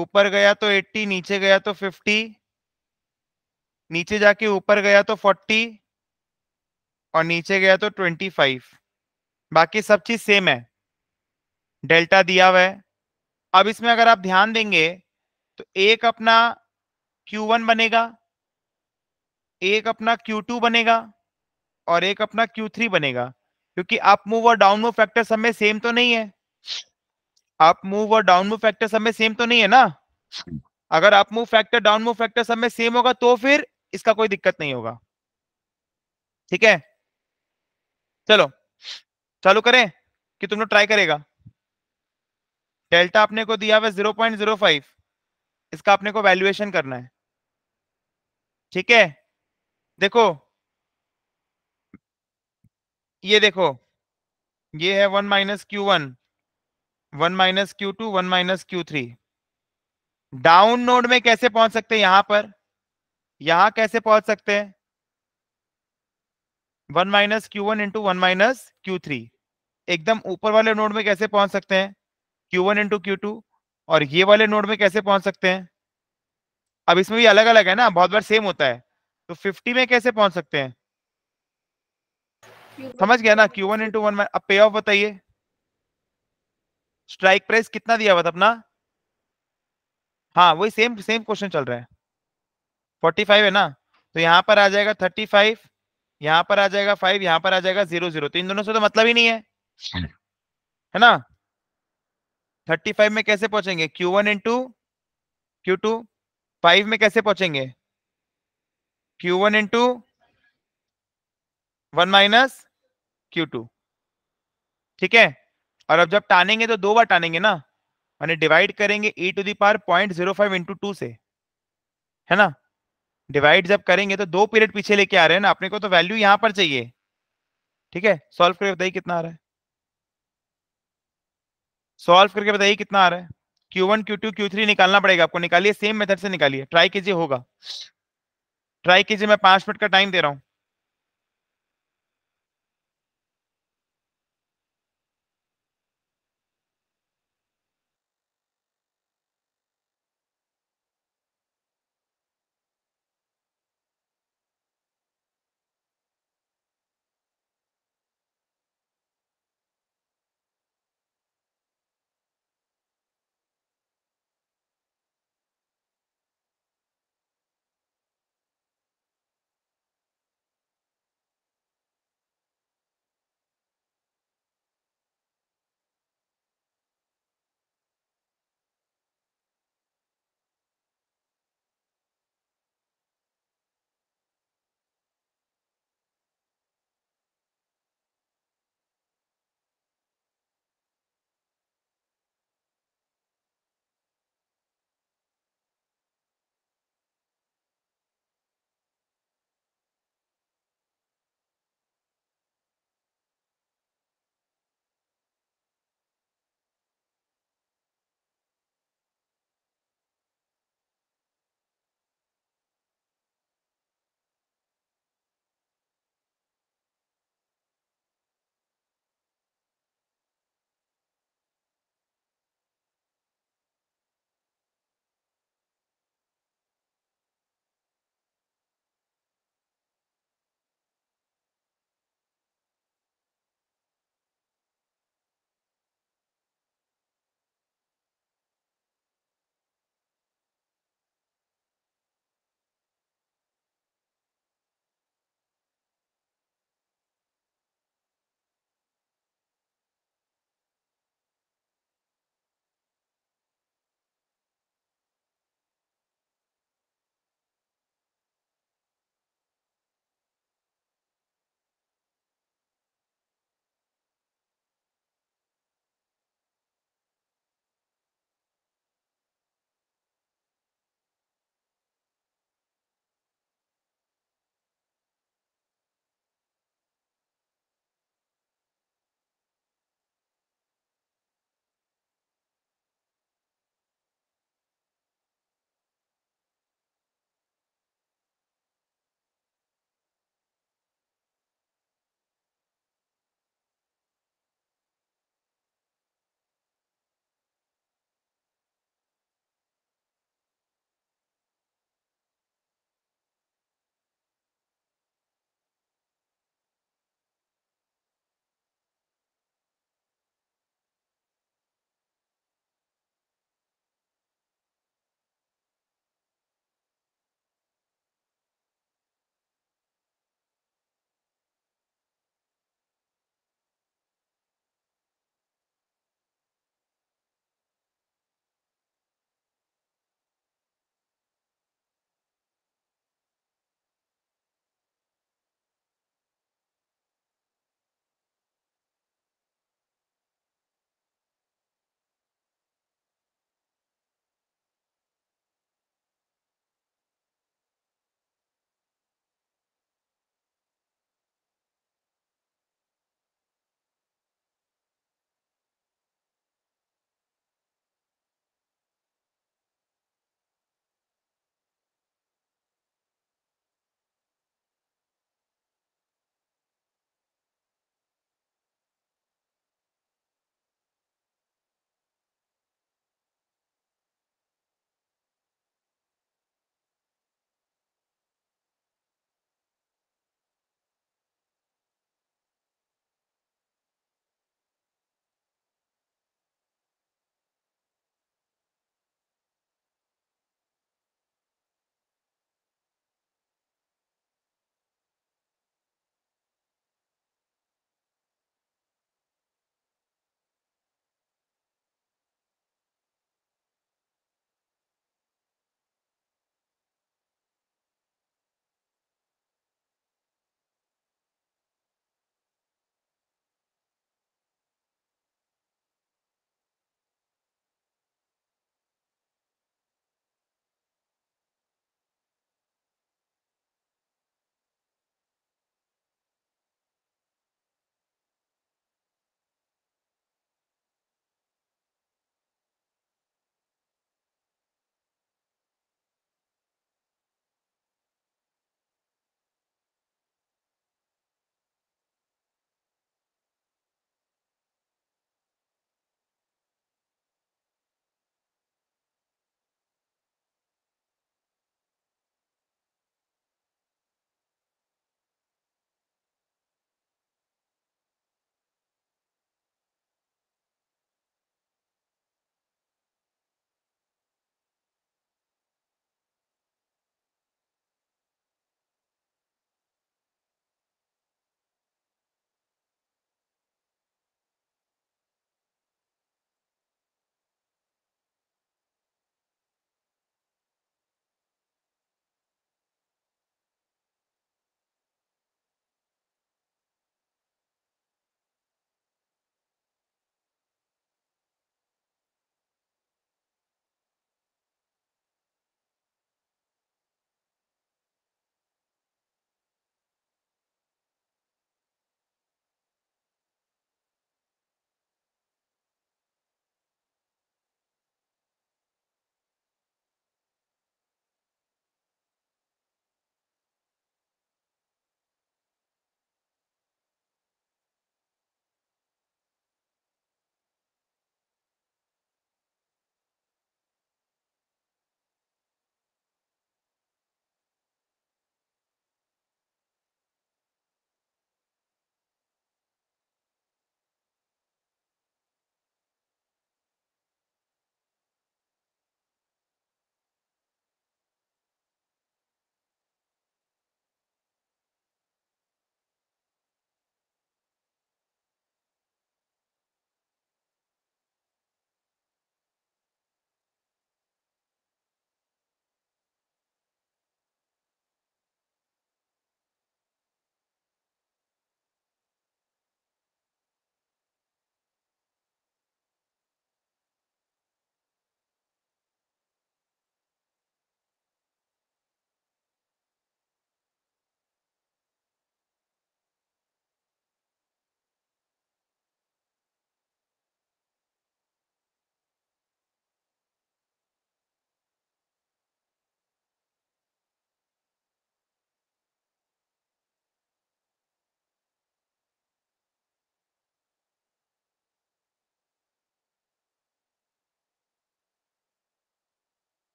ऊपर गया तो एट्टी नीचे गया तो फिफ्टी नीचे जाके ऊपर गया तो फोर्टी और नीचे गया तो ट्वेंटी फाइव बाकी सब चीज सेम है डेल्टा दिया हुआ है अब इसमें अगर आप ध्यान देंगे तो एक अपना Q1 बनेगा एक अपना Q2 बनेगा और एक अपना Q3 बनेगा क्योंकि अप मूव और डाउन मूव फैक्टर सब में सेम तो नहीं है अप मूव और डाउन मूव फैक्टर सब में सेम तो नहीं है ना अगर up move factor down move factor सब में सेम होगा तो फिर इसका कोई दिक्कत नहीं होगा ठीक है चलो चालू करें कि तुम लोग ट्राई करेगा डेल्टा आपने को दिया हुआ जीरो पॉइंट जीरो फाइव इसका आपने को वैल्यूएशन करना है ठीक है देखो ये देखो ये है one minus Q one one minus Q two one minus Q three down node में कैसे पहुंच सकते हैं यहां पर यहां कैसे पहुंच सकते हैं one minus Q one into one minus Q three एकदम ऊपर वाले नोड में कैसे पहुंच सकते हैं Q one into Q two और ये वाले नोड में कैसे पहुंच सकते हैं अब इसमें भी अलग अलग है ना बहुत बार सेम होता है तो फिफ्टी में कैसे पहुंच सकते हैं समझ गया ना क्यू वन इंटू वन अब पे ऑफ बताइए स्ट्राइक प्राइस कितना दिया हुआ था अपना हाँ वही सेम सेम क्वेश्चन चल रहा है फोर्टी फाइव है ना तो यहाँ पर आ जाएगा थर्टी फाइव यहां पर आ जाएगा फाइव यहाँ पर आ जाएगा जीरो जीरो तो इन दोनों से तो मतलब ही नहीं है हाँ। है ना थर्टी फाइव में कैसे पहुंचेंगे Q one into Q two five में कैसे पहुंचेंगे Q one into one minus Q two ठीक है और अब जब टानेंगे तो दो बार टानेंगे ना मैंने डिवाइड करेंगे e to the power point zero five into two से है ना डिवाइड जब करेंगे तो दो पीरियड पीछे लेके आ रहे हैं ना अपने को तो वैल्यू यहां पर चाहिए ठीक है सॉल्व करके बताइए कितना आ रहा है सॉल्व करके बताइए कितना आ रहा है Q Q one two Q three निकालना पड़ेगा आपको निकालिए सेम मेथड से निकालिए ट्राई कीजिए होगा ट्राई कीजिए मैं पांच मिनट का टाइम दे रहा हूं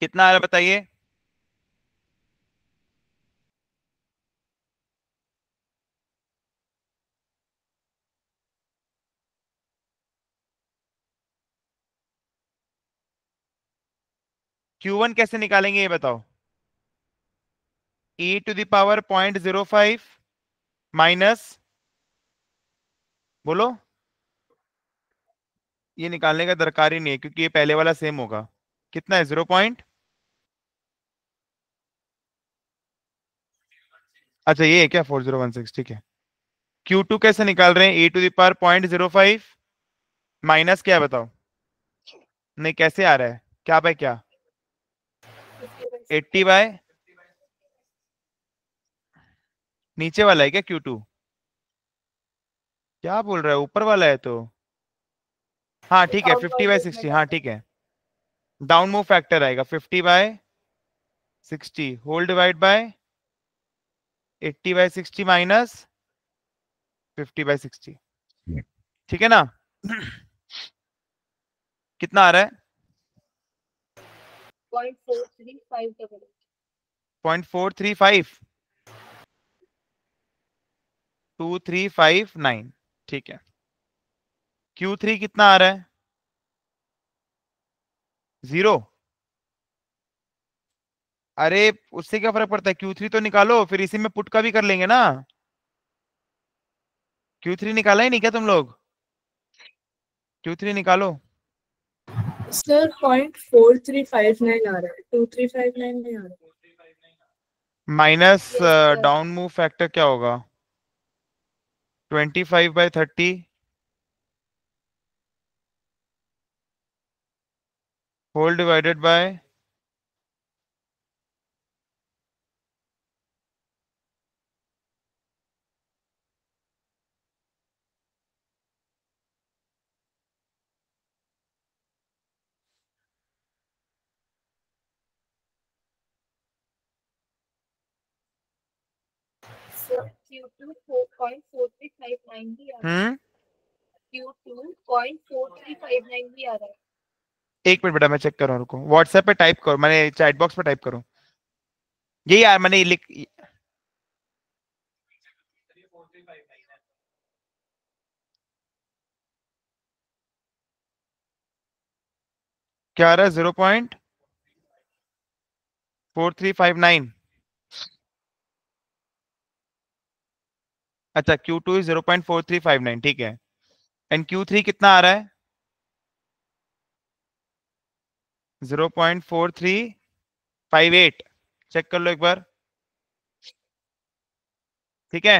कितना आ रहा बताइए Q1 कैसे निकालेंगे ये बताओ e to the power point zero five minus बोलो ये निकालने का दरकार ही नहीं है क्योंकि ये पहले वाला सेम होगा कितना है जीरो पॉइंट अच्छा ये है क्या फोर जीरो वन सिक्स ठीक है क्यू टू कैसे निकाल रहे हैं e to the power point zero five minus क्या बताओ नहीं कैसे आ रहा है क्या बाय क्या एट्टी बाय नीचे वाला है क्या क्यू टू क्या बोल रहा है ऊपर वाला है तो हाँ ठीक है फिफ्टी बाय सिक्सटी हाँ ठीक है डाउन मूव फैक्टर आएगा fifty by sixty whole divide by eighty by sixty minus fifty by sixty ठीक है ना कितना आ रहा है point four three five two three five nine ठीक है क्यू थ्री कितना आ रहा है जीरो अरे उससे क्या फर्क पड़ता है क्यू थ्री तो निकालो फिर इसी में पुट का भी कर लेंगे ना क्यू थ्री निकाला ही नहीं क्या तुम लोग क्यू थ्री निकालो sir point four three five nine आ रहा है टू थ्री फाइव नाइन नहीं आ रहा माइनस डाउन मूव फैक्टर क्या होगा twenty five by thirty whole divided by hmm? एक मिनट बेटा मैं चेक करूं रुको व्हाट्सएप पे टाइप करो मैंने चैट बॉक्स पे टाइप करो ये यार मैंने लिख क्या आ रहा है zero point four three five nine अच्छा Q2 two zero point four three five nine ठीक है एंड Q3 कितना आ रहा है zero point four three five eight check कर लो एक बार ठीक है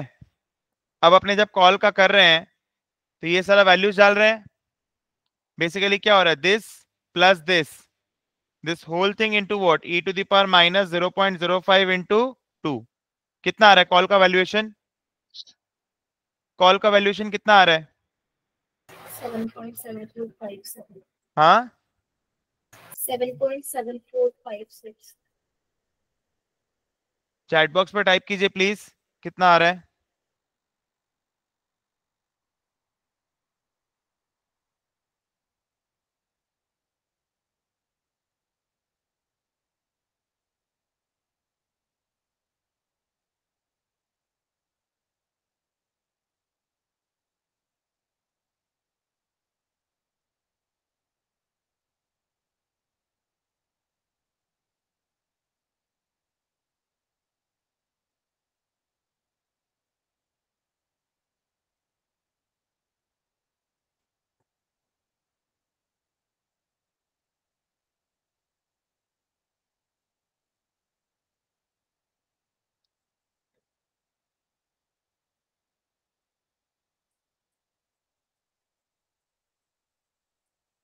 अब अपने जब कॉल का कर रहे हैं तो ये सारा वैल्यूज डाल रहे हैं बेसिकली क्या हो रहा है this plus this this whole thing into what E to the power minus zero point zero five into two कितना आ रहा है कॉल का वैल्यूएशन कॉल का वैल्यूएशन कितना आ रहा है हाँ? चैट बॉक्स पर टाइप कीजिए प्लीज कितना आ रहा है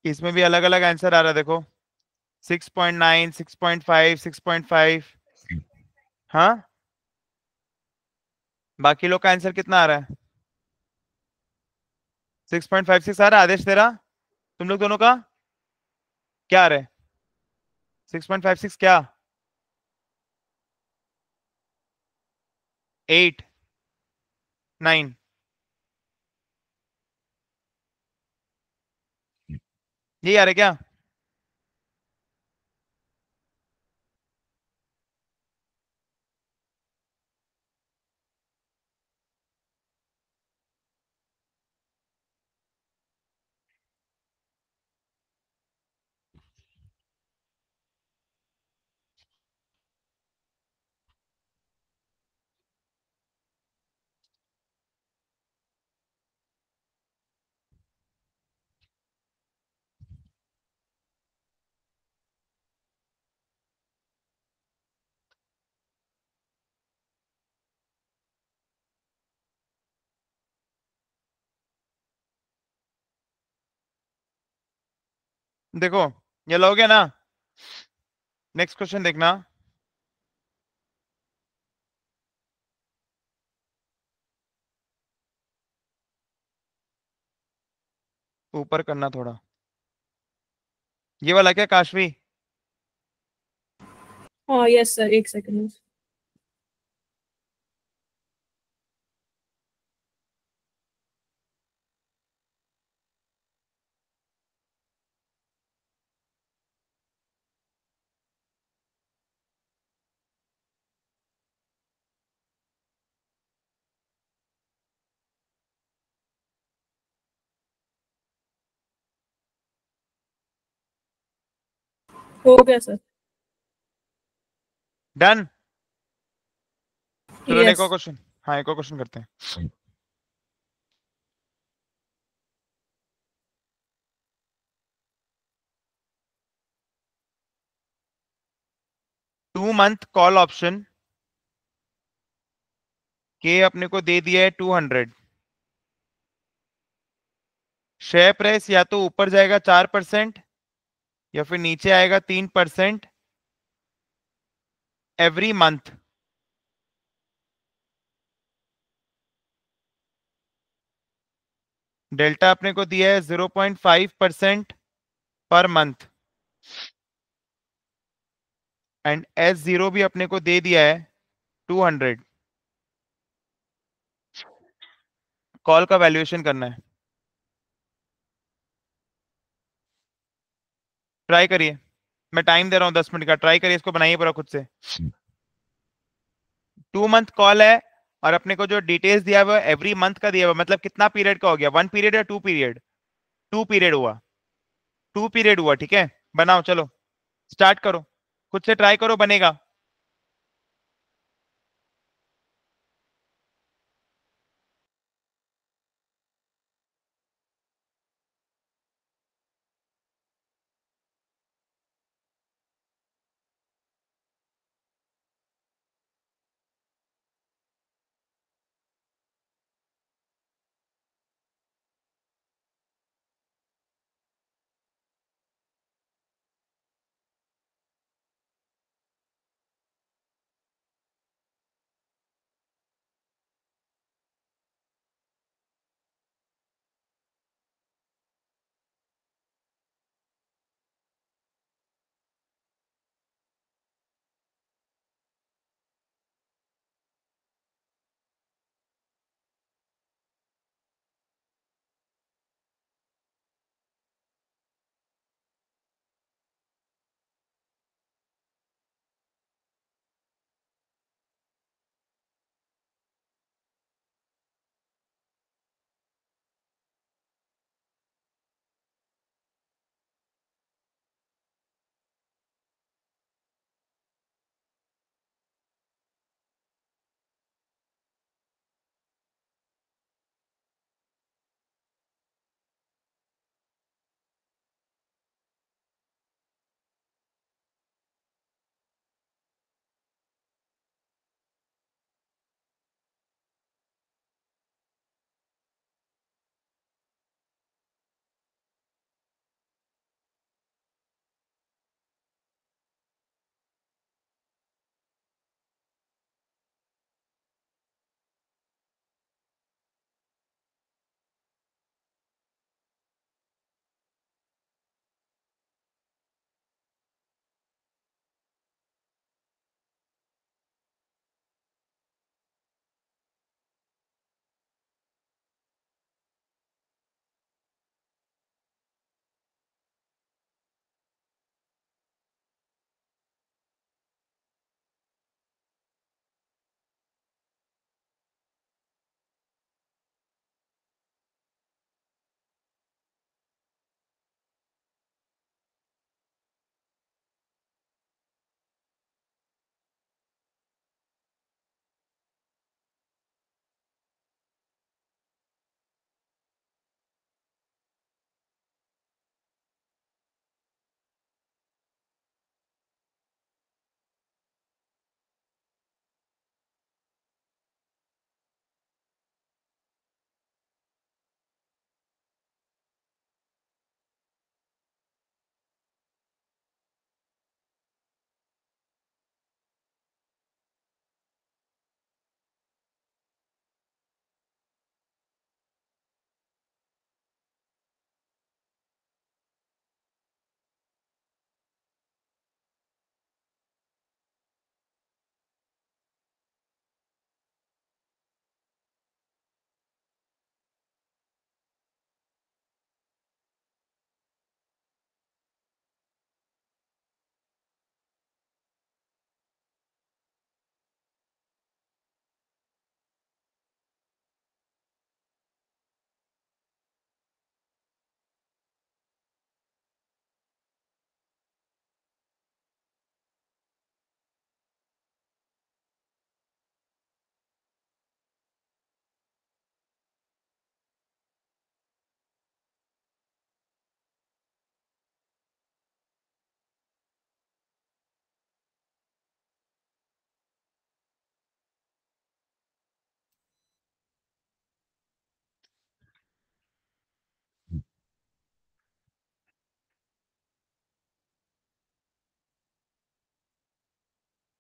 इसमें भी अलग अलग आंसर आ रहा है देखो 6.9 6.5 6.5 हाँ बाकी लोग का आंसर कितना आ रहा है 6.56 आ रहा है आदेश तेरा तुम लोग दोनों का क्या आ रहा है 6.56 क्या एट नाइन यही आ रहा क्या देखो ये लोगे ना नेक्स्ट क्वेश्चन देखना ऊपर करना थोड़ा ये वाला क्या काशवी यस सर एक सेकंड हो गया सर डन चलो एक और क्वेश्चन हाँ एक और क्वेश्चन करते हैं टू मंथ कॉल ऑप्शन के अपने को दे दिया है टू हंड्रेड शेयर प्राइस या तो ऊपर जाएगा चार परसेंट या फिर नीचे आएगा तीन परसेंट एवरी मंथ डेल्टा आपने को दिया है जीरो पॉइंट फाइव परसेंट पर मंथ एंड एस जीरो भी अपने को दे दिया है टू हंड्रेड कॉल का वैल्यूएशन करना है ट्राई करिए मैं टाइम दे रहा हूँ दस मिनट का ट्राई करिए इसको बनाइए पूरा खुद से टू मंथ कॉल है और अपने को जो डिटेल्स दिया हुआ एवरी मंथ का दिया हुआ मतलब कितना पीरियड का हो गया वन पीरियड या टू पीरियड टू पीरियड हुआ टू पीरियड हुआ ठीक है बनाओ चलो स्टार्ट करो खुद से ट्राई करो बनेगा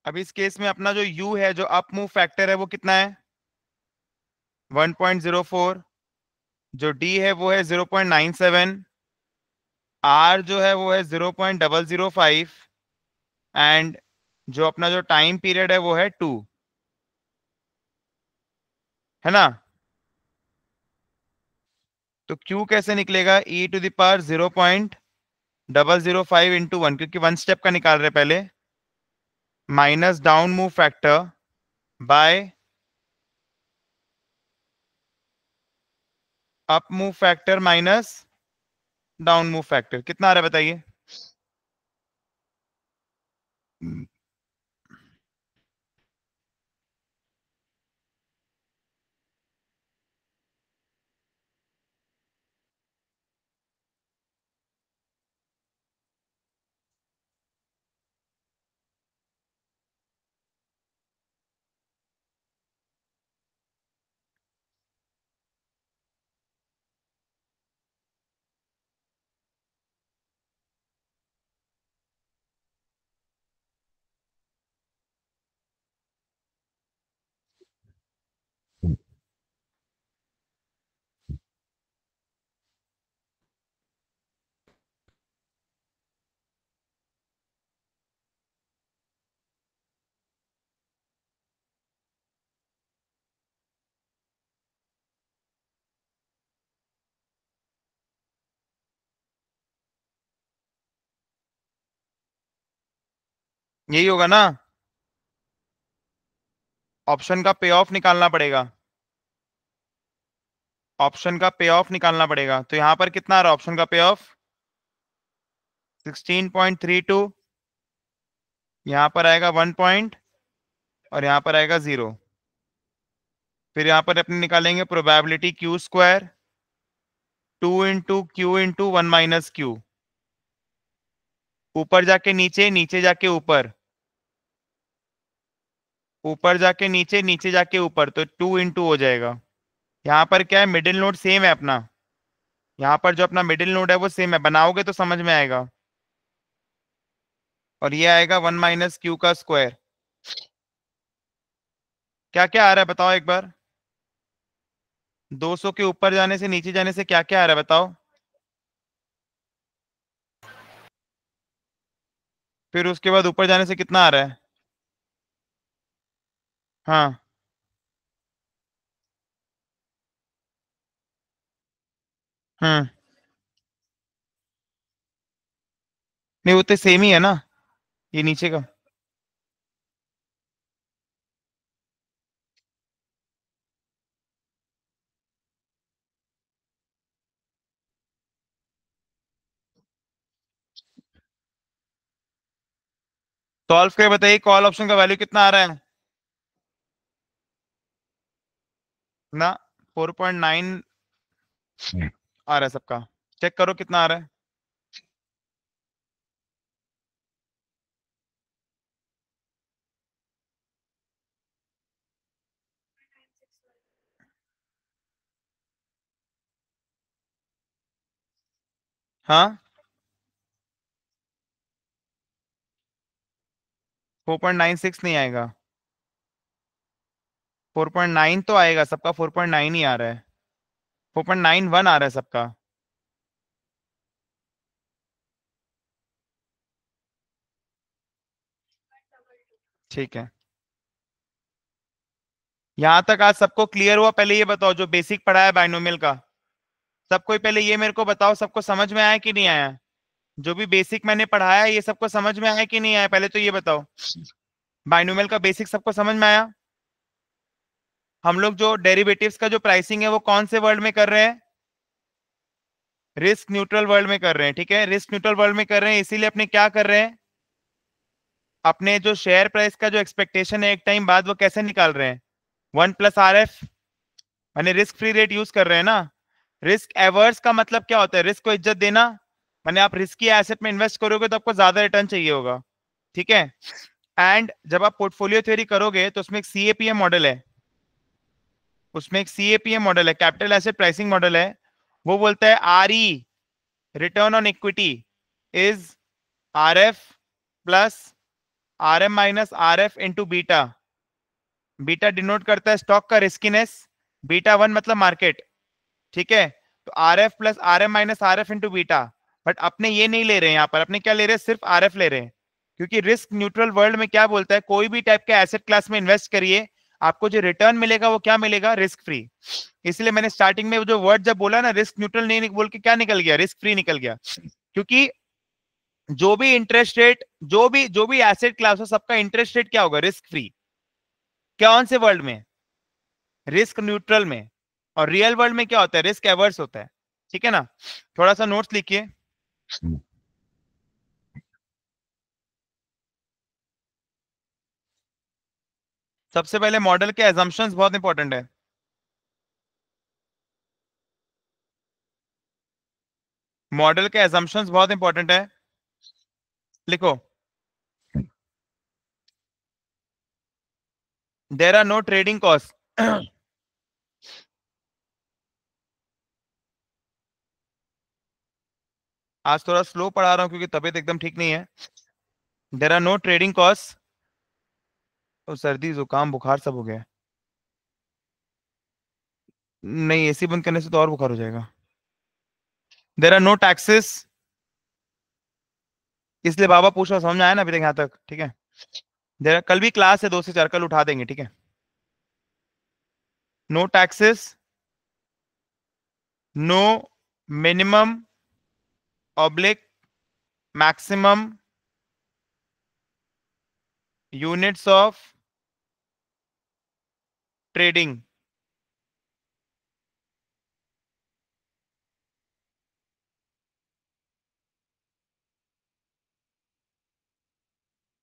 अब इस केस में अपना जो यू है जो अप मूव फैक्टर है वो कितना है 1.04 जो डी है वो है 0.97 आर जो है वो है 0.005 एंड जो अपना जो टाइम पीरियड है वो है टू है ना तो क्यू कैसे निकलेगा E to the power zero point double zero five into one क्योंकि वन स्टेप का निकाल रहे पहले minus down move factor by up move factor minus down move factor कितना आ रहा है बताइए यही होगा ना ऑप्शन का पे ऑफ निकालना पड़ेगा ऑप्शन का पे ऑफ निकालना पड़ेगा तो यहां पर कितना आ रहा ऑप्शन का पे ऑफ 16.32 यहां पर आएगा वन पॉइंट और यहां पर आएगा जीरो फिर यहां पर अपने निकालेंगे probability Q square two into Q into one minus Q ऊपर जाके नीचे नीचे जाके ऊपर ऊपर जाके नीचे नीचे जाके ऊपर तो टू इंटू हो जाएगा यहाँ पर क्या है मिडिल नोड सेम है अपना यहाँ पर जो अपना मिडिल नोड है वो सेम है बनाओगे तो समझ में आएगा और ये आएगा वन माइनस क्यू का स्क्वायर क्या क्या आ रहा है बताओ एक बार 200 के ऊपर जाने से नीचे जाने से क्या क्या आ रहा है बताओ फिर उसके बाद ऊपर जाने से कितना आ रहा है हाँ हम्म नहीं वो तो सेम ही है ना ये नीचे का सॉल्व कर बताइए कॉल ऑप्शन का वैल्यू कितना आ रहा है ना 4.9 आ रहा है सबका चेक करो कितना आ रहा है हाँ फोर पॉइंट नाइन सिक्स नहीं आएगा फोर पॉइंट नाइन तो आएगा सबका फोर पॉइंट नाइन ही आ रहा है फोर पॉइंट नाइन वन आ रहा है सबका ठीक है यहां तक आज सबको क्लियर हुआ पहले ये बताओ जो बेसिक पढ़ाया बाइनोमियल का सबको पहले ये मेरे को बताओ सबको समझ में आया कि नहीं आया जो भी बेसिक मैंने पढ़ाया ये सबको समझ में आया कि नहीं आया पहले तो ये बताओ बाइनोमियल का बेसिक सबको समझ में आया हम लोग जो डेरिवेटिव्स का जो प्राइसिंग है वो कौन से वर्ल्ड में कर रहे हैं रिस्क न्यूट्रल वर्ल्ड में कर रहे हैं ठीक है रिस्क न्यूट्रल वर्ल्ड में कर रहे हैं इसीलिए अपने क्या कर रहे हैं अपने जो शेयर प्राइस का जो एक्सपेक्टेशन है एक टाइम बाद वो कैसे निकाल रहे हैं वन प्लस आर एफ मैंने रिस्क फ्री रेट यूज कर रहे हैं ना रिस्क एवर्स का मतलब क्या होता है रिस्क को इज्जत देना मैंने आप रिस्की एसेट में इन्वेस्ट करोगे तो आपको ज्यादा रिटर्न चाहिए होगा ठीक है एंड जब आप पोर्टफोलियो थ्योरी करोगे तो उसमें एक सीएपीएम मॉडल है उसमें एक सीएपीएम मॉडल है कैपिटल एसेट प्राइसिंग मॉडल है वो बोलता है R E return on equity is R F plus R M minus R F beta beta denote करता है स्टॉक का रिस्कीनेस बीटा वन मतलब मार्केट ठीक है तो R F plus R M minus R F into beta but अपने ये नहीं ले रहे हैं यहाँ पर अपने क्या ले रहे हैं सिर्फ आर ले रहे हैं क्योंकि रिस्क न्यूट्रल वर्ल्ड में क्या बोलता है कोई भी टाइप के एसेट क्लास में इन्वेस्ट करिए आपको जो रिटर्न मिलेगा वो क्या मिलेगा रिस्क फ्री इसलिए मैंने स्टार्टिंग में जो वर्ड जब बोला ना रिस्क न्यूट्रल नहीं बोल के क्या निकल गया रिस्क फ्री निकल गया क्योंकि जो भी इंटरेस्ट रेट जो भी जो भी एसेट क्लास हो सबका इंटरेस्ट रेट क्या होगा रिस्क फ्री कौन से वर्ल्ड में रिस्क न्यूट्रल में और रियल वर्ल्ड में क्या होता है रिस्क एवर्स होता है ठीक है ना थोड़ा सा नोट्स लिखिए Mm. सबसे पहले मॉडल के एजम्पन बहुत इंपॉर्टेंट है मॉडल के एजम्पन्स बहुत इंपॉर्टेंट है लिखो there are no trading cost आज थोड़ा स्लो पढ़ा रहा हूँ क्योंकि तबीयत एकदम ठीक नहीं है there are no trading cost सर्दी जुकाम बुखार सब हो गया नहीं एसी बंद करने से तो और बुखार हो जाएगा देर आर नो टैक्सेस इसलिए बाबा पूछ रहा समझ आया ना अभी तक यहाँ तक ठीक है देर कल भी क्लास है दो से चार कल उठा देंगे ठीक है no taxes no minimum oblique maximum units of trading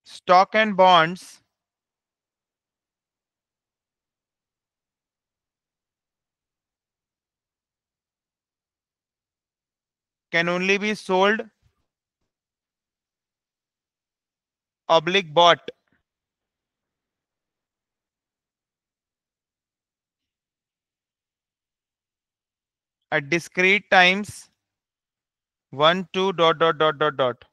stock and bonds can only be sold oblique bought at discrete times 1 2 dot dot dot dot dot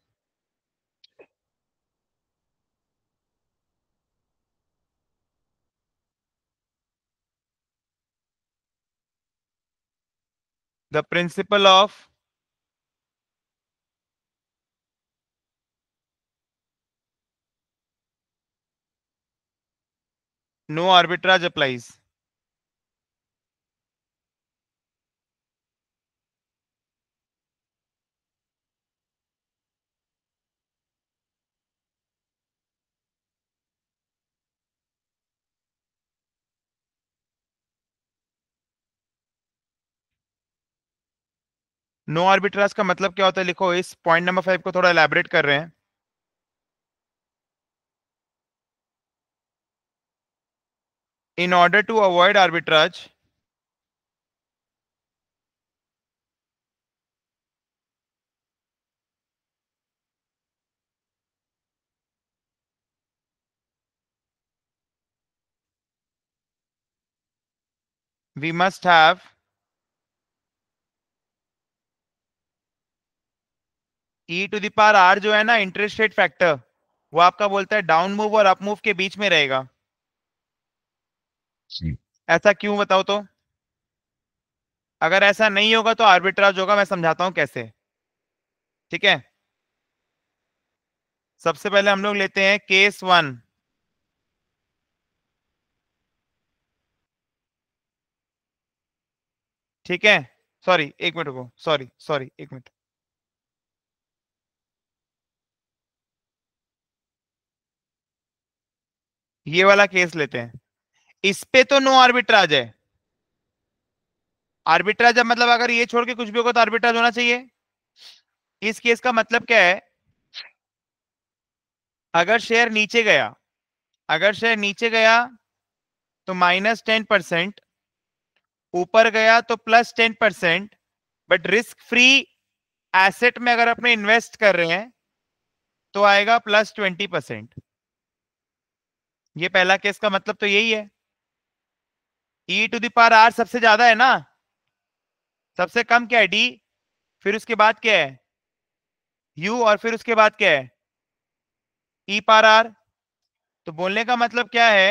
the principle of no arbitrage applies no no arbitrage का मतलब क्या होता है लिखो इस point number five को थोड़ा elaborate कर रहे हैं in order to avoid arbitrage, we must have e to the power r जो है ना इंटरेस्ट रेट फैक्टर वो आपका बोलता है डाउन मूव और अप मूव के बीच में रहेगा ऐसा क्यों बताओ तो अगर ऐसा नहीं होगा तो आर्बिट्राज होगा मैं समझाता हूं कैसे ठीक है सबसे पहले हम लोग लेते हैं केस वन ठीक है सॉरी एक मिनट को सॉरी सॉरी एक मिनट ये वाला केस लेते हैं इस पे तो नो आर्बिट्राज है आर्बिट्राज मतलब अगर ये छोड़ के कुछ भी होगा तो आर्बिट्राज होना चाहिए इस केस का मतलब क्या है अगर शेयर नीचे गया अगर शेयर नीचे गया तो माइनस टेन परसेंट ऊपर गया तो plus ten percent but risk free asset में अगर अपने इन्वेस्ट कर रहे हैं तो आएगा प्लस ट्वेंटी परसेंट ये पहला केस का मतलब तो यही है ई टू दावर आर सबसे ज्यादा है ना सबसे कम क्या है डी फिर उसके बाद क्या है यू और फिर उसके बाद क्या है ई पार आर तो बोलने का मतलब क्या है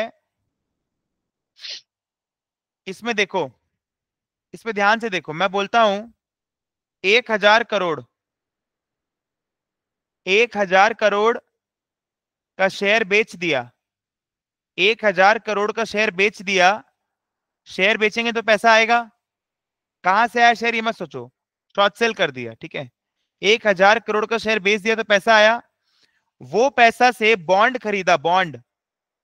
इसमें देखो इसमें ध्यान से देखो मैं बोलता हूं एक हजार करोड़ एक हजार करोड़ का शेयर बेच दिया एक हजार करोड़ का शेयर बेच दिया शेयर बेचेंगे तो पैसा आएगा कहां से आया शेयर ये मत सोचो शॉर्ट सेल कर दिया ठीक है एक हजार करोड़ का शेयर बेच दिया तो पैसा आया वो पैसा से बॉन्ड खरीदा बॉन्ड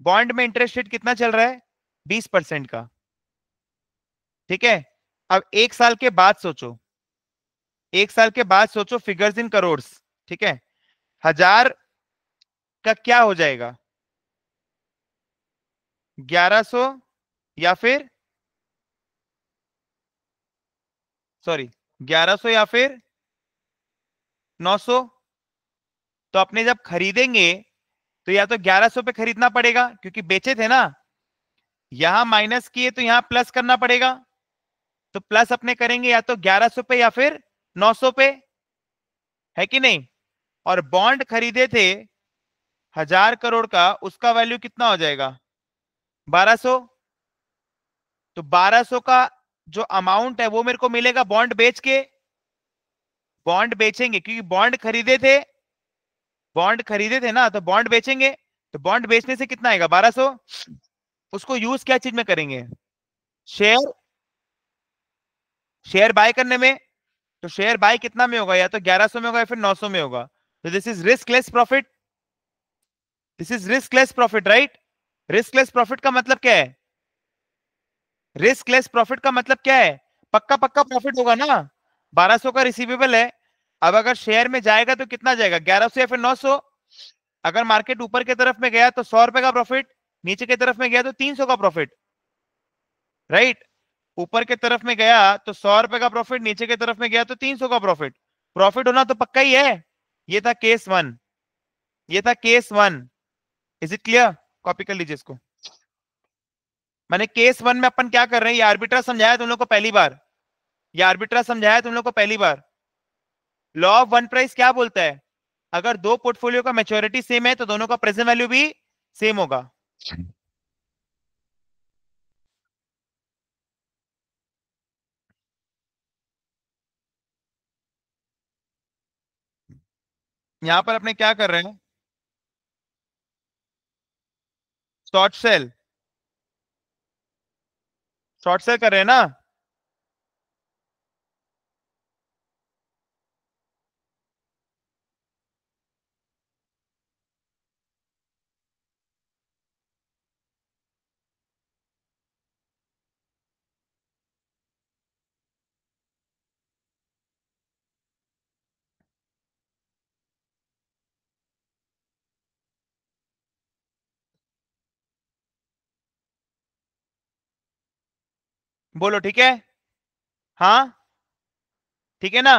बॉन्ड में इंटरेस्ट रेट कितना चल रहा है बीस परसेंट का ठीक है अब एक साल के बाद सोचो एक साल के बाद सोचो फिगर्स इन करोड़ ठीक है हजार का क्या हो जाएगा ग्यारह सो या फिर सॉरी 1100 या फिर 900 तो अपने जब खरीदेंगे तो या तो 1100 पे खरीदना पड़ेगा क्योंकि बेचे थे ना यहां माइनस किए तो यहां प्लस करना पड़ेगा तो प्लस अपने करेंगे या तो 1100 पे या फिर 900 पे है कि नहीं और बॉन्ड खरीदे थे हजार करोड़ का उसका वैल्यू कितना हो जाएगा 1200 तो 1200 का जो अमाउंट है वो मेरे को मिलेगा बॉन्ड बेच के बॉन्ड बेचेंगे क्योंकि बॉन्ड खरीदे थे बॉन्ड खरीदे थे ना तो बॉन्ड बेचेंगे तो बॉन्ड बेचने से कितना आएगा सो उसको यूज क्या चीज में करेंगे शेयर शेयर बाय करने में तो शेयर बाय कितना में होगा या तो 1100 में होगा या फिर 900 में होगा तो this is riskless profit this is riskless profit right riskless profit का मतलब क्या है रिस्क लेस प्रॉफिट का मतलब क्या है पक्का पक्का प्रॉफिट होगा ना बारह सौ का रिसीवेबल है अब अगर शेयर में जाएगा तो कितना जाएगा ग्यारह सौ या फिर नौ सौ अगर मार्केट ऊपर की तरफ में गया तो सौ रुपए का प्रॉफिट नीचे की तरफ में गया तो तीन सौ का प्रॉफिट राइट ऊपर की तरफ में गया तो सौ रुपए का प्रॉफिट नीचे की तरफ में गया तो तीन सौ का प्रॉफिट प्रॉफिट होना तो पक्का ही है ये था केस वन ये था case one is it clear copy कर लीजिए इसको मैंने केस वन में अपन क्या कर रहे हैं ये आर्बिट्रा समझाया तुम लोग को पहली बार ये आर्बिट्रा समझाया तुम लोग को पहली बार लॉ ऑफ वन प्राइस क्या बोलता है अगर दो पोर्टफोलियो का मेच्योरिटी सेम है तो दोनों का प्रेजेंट वैल्यू भी सेम होगा यहां पर अपने क्या कर रहे हैं शॉर्ट सेल शॉर्ट से करें ना बोलो ठीक है हाँ ठीक है ना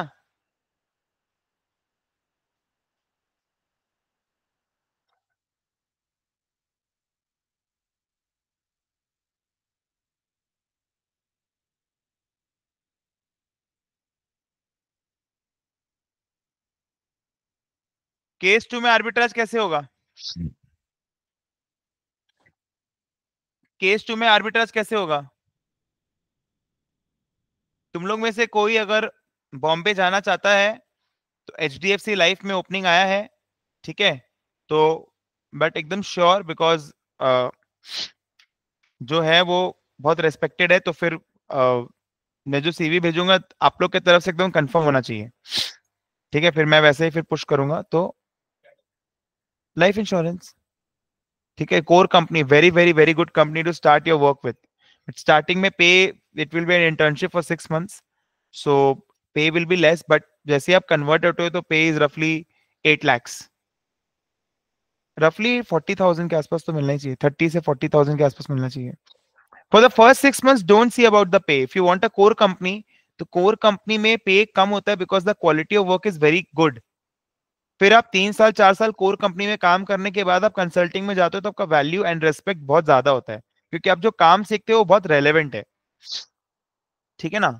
केस टू में आर्बिट्राज कैसे होगा hmm. केस टू में आर्बिट्राज कैसे होगा तुम लोग में से कोई अगर बॉम्बे जाना चाहता है तो H D F C life में ओपनिंग आया है ठीक है तो बट एकदम श्योर बिकॉज जो है वो बहुत रेस्पेक्टेड है तो फिर आ, मैं जो सीवी भेजूंगा आप लोग की तरफ से एकदम कंफर्म होना चाहिए ठीक है फिर मैं वैसे ही फिर पुश करूंगा तो लाइफ इंश्योरेंस ठीक है core company very very very good company to start your work with starting में pay it will be an internship for six months so pay will be less but जैसे आप convert होते हो तो पे is रफली एट लैक्स रफली forty thousand के आसपास तो मिलना चाहिए थर्टी से फोर्टी थाउजेंड के आसपास मिलना चाहिए for the first six months don't see about the pay if you want a core company तो कोर कंपनी में पे कम होता है because the quality of work is very good फिर आप तीन साल चार साल कोर कंपनी में काम करने के बाद आप कंसल्टिंग में जाते हो तो आपका वैल्यू एंड रेस्पेक्ट बहुत ज्यादा होता है क्योंकि आप जो काम सीखते हो वो बहुत रेलेवेंट है ठीक है ना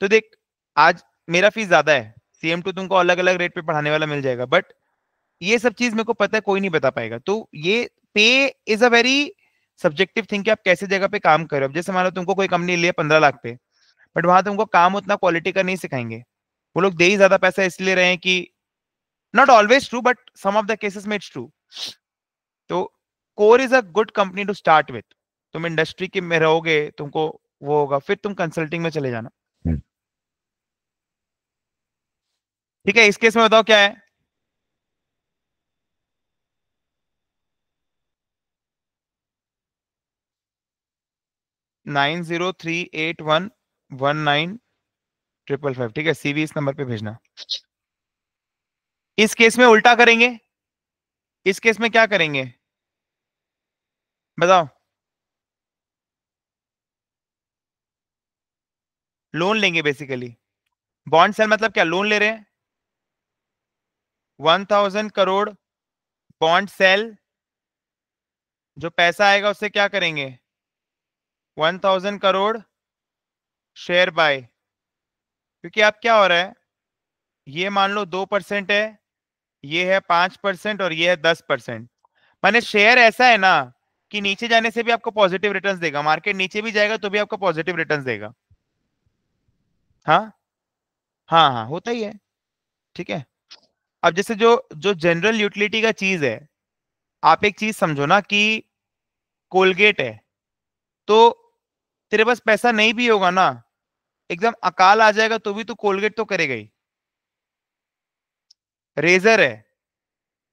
तो देख आज मेरा फीस ज्यादा है सीएम टू तुमको अलग अलग रेट पे पढ़ाने वाला मिल जाएगा बट ये सब चीज मेरे को पता है कोई नहीं बता पाएगा तो ये pay is a very subjective thing आप कैसे जगह पे काम करो अब जैसे मानो तुमको कोई कंपनी लिए पंद्रह लाख पे बट वहां तुमको काम उतना क्वालिटी का नहीं सिखाएंगे वो लोग दे ही ज्यादा पैसा इसलिए रहे हैं कि not always true but some of the cases में इट्स ट्रू तो core is a good company to start with तुम इंडस्ट्री के में रहोगे तुमको वो होगा फिर तुम कंसल्टिंग में चले जाना हम्म। ठीक है इस केस में बताओ क्या है nine zero three eight one one nine triple five ठीक है सीवी इस नंबर पे भेजना इस केस में उल्टा करेंगे इस केस में क्या करेंगे बताओ लोन लेंगे बेसिकली बॉन्ड सेल मतलब क्या लोन ले रहे हैं one thousand crore bond sale जो पैसा आएगा उससे क्या करेंगे one thousand crore share buy क्योंकि आप क्या हो रहा है ये मान लो दो परसेंट है ये है पांच परसेंट और ये है दस परसेंट माने शेयर ऐसा है ना कि नीचे जाने से भी आपको पॉजिटिव रिटर्न्स देगा मार्केट नीचे भी जाएगा तो भी आपको पॉजिटिव रिटर्न्स देगा हाँ हाँ हाँ होता ही है ठीक है अब जैसे जो जो जनरल यूटिलिटी का चीज है आप एक चीज समझो ना कि कोलगेट है तो तेरे पास पैसा नहीं भी होगा ना एकदम अकाल आ जाएगा तो भी तू तो कोलगेट तो करेगा ही रेजर है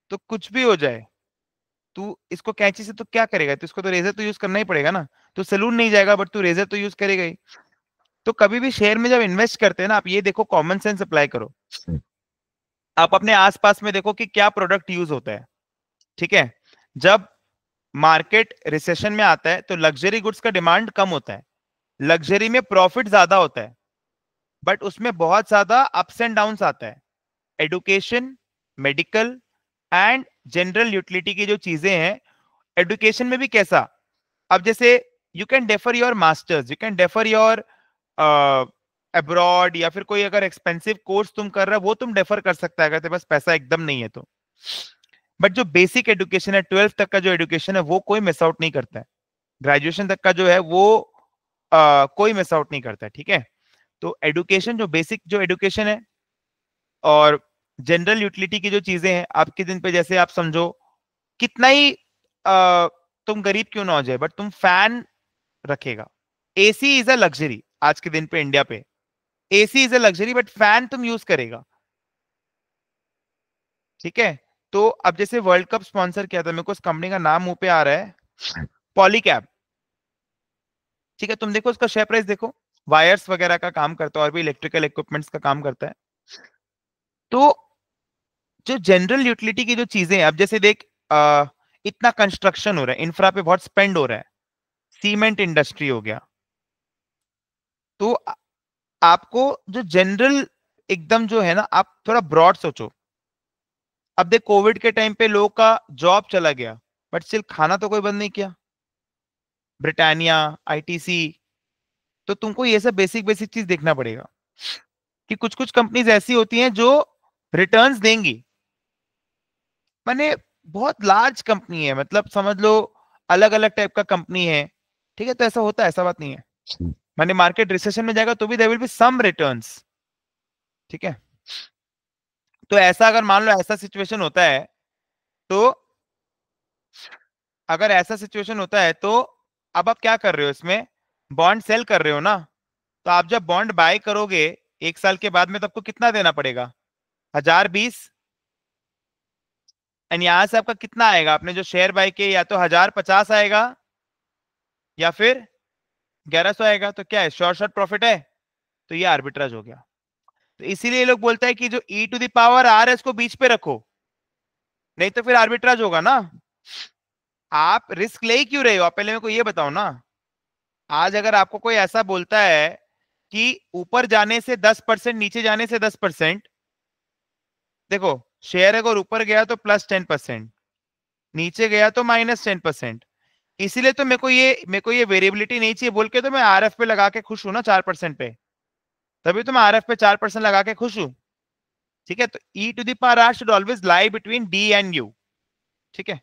तो कुछ भी हो जाए तू इसको कैंची से तो क्या करेगा तो इसको तो रेजर तो यूज करना ही पड़ेगा ना तो सैलून नहीं जाएगा बट तू रेजर तो यूज करेगा ही तो कभी भी शेयर में जब इन्वेस्ट करते हैं ना आप ये देखो कॉमन सेंस अप्लाई करो आप अपने आसपास में देखो कि क्या प्रोडक्ट यूज होता है ठीक है जब मार्केट रिसेशन में आता है तो लग्जरी गुड्स का डिमांड कम होता है लग्जरी में प्रॉफिट ज्यादा होता है बट उसमें बहुत ज्यादा अप्स एंड डाउन आता है education medical and general utility की जो चीजें हैं एडुकेशन में भी कैसा अब जैसे you can defer your masters you can defer your abroad या फिर कोई अगर एक्सपेंसिव कोर्स तुम कर रहे हो वो तुम डेफर कर सकता है अगर तेरे पास पैसा एकदम नहीं है तो बट जो बेसिक एडुकेशन है ट्वेल्थ तक का जो एजुकेशन है वो कोई मिस आउट नहीं करता है ग्रेजुएशन तक का जो है वो आ, कोई मिस आउट नहीं करता है ठीक है तो एडुकेशन जो बेसिक जो एडुकेशन है और जनरल यूटिलिटी की जो चीजें हैं आपके दिन पे जैसे आप समझो कितना ही आ, तुम गरीब क्यों ना हो जाए बट तुम फैन रखेगा एसी इज अ लग्जरी आज के दिन पे इंडिया पे AC is a luxury but fan तुम यूज करेगा ठीक है तो अब जैसे वर्ल्ड कप स्पॉन्सर किया था मेरे को उस कंपनी का नाम मुंह पे आ रहा है पॉलीकैब ठीक है तुम देखो उसका शेयर प्राइस देखो वायर्स वगैरह का, का काम करता है और भी इलेक्ट्रिकल इक्विपमेंट्स का काम करता है तो जो जनरल यूटिलिटी की जो चीजें अब जैसे देख आ, इतना कंस्ट्रक्शन हो रहा है इंफ्रा पे बहुत स्पेंड हो रहा है सीमेंट इंडस्ट्री हो गया तो आपको जो जनरल एकदम जो है ना आप थोड़ा ब्रॉड सोचो अब देख कोविड के टाइम पे लोगों का जॉब चला गया बट स्टिल खाना तो कोई बंद नहीं किया ब्रिटानिया आईटीसी तो तुमको ये सब बेसिक बेसिक चीज देखना पड़ेगा कि कुछ कुछ कंपनीज ऐसी होती हैं जो रिटर्न्स देंगी मैंने बहुत लार्ज कंपनी है मतलब समझ लो अलग अलग टाइप का कंपनी है ठीक है तो ऐसा होता है ऐसा बात नहीं है हम्म। माने मार्केट रिसेशन में जाएगा तो भी there will be some return ठीक है तो ऐसा अगर मान लो ऐसा सिचुएशन होता है तो अगर ऐसा सिचुएशन होता है तो अब आप क्या कर रहे हो इसमें बॉन्ड सेल कर रहे हो ना तो आप जब बॉन्ड बाय करोगे एक साल के बाद में तो आपको कितना देना पड़ेगा हजार बीस एंड यहां से आपका कितना आएगा आपने जो शेयर बाय किए या तो हजार पचास आएगा या फिर ग्यारह सौ आएगा तो क्या है शॉर्ट शॉर्ट प्रॉफिट है तो ये आर्बिट्राज हो गया तो इसीलिए लोग बोलते हैं कि जो E to the power R S को बीच पे रखो नहीं तो फिर आर्बिट्राज होगा ना आप रिस्क ले ही क्यों रहे हो आप पहले मेरे को ये बताओ ना आज अगर आपको कोई ऐसा बोलता है कि ऊपर जाने से 10 परसेंट नीचे जाने से 10 परसेंट देखो शेयर अगर ऊपर गया तो प्लस 10 परसेंट नीचे गया तो माइनस टेन परसेंट इसीलिए तो मेरे को ये मेरे को ये वेरिएबिलिटी नहीं चाहिए बोल के तो मैं आर पे लगा के खुश हूं ना चार परसेंट पे तभी तो मैं आर पे चार परसेंट लगा के खुश हूं ठीक है तो E to the power R should always lie between D and U ठीक है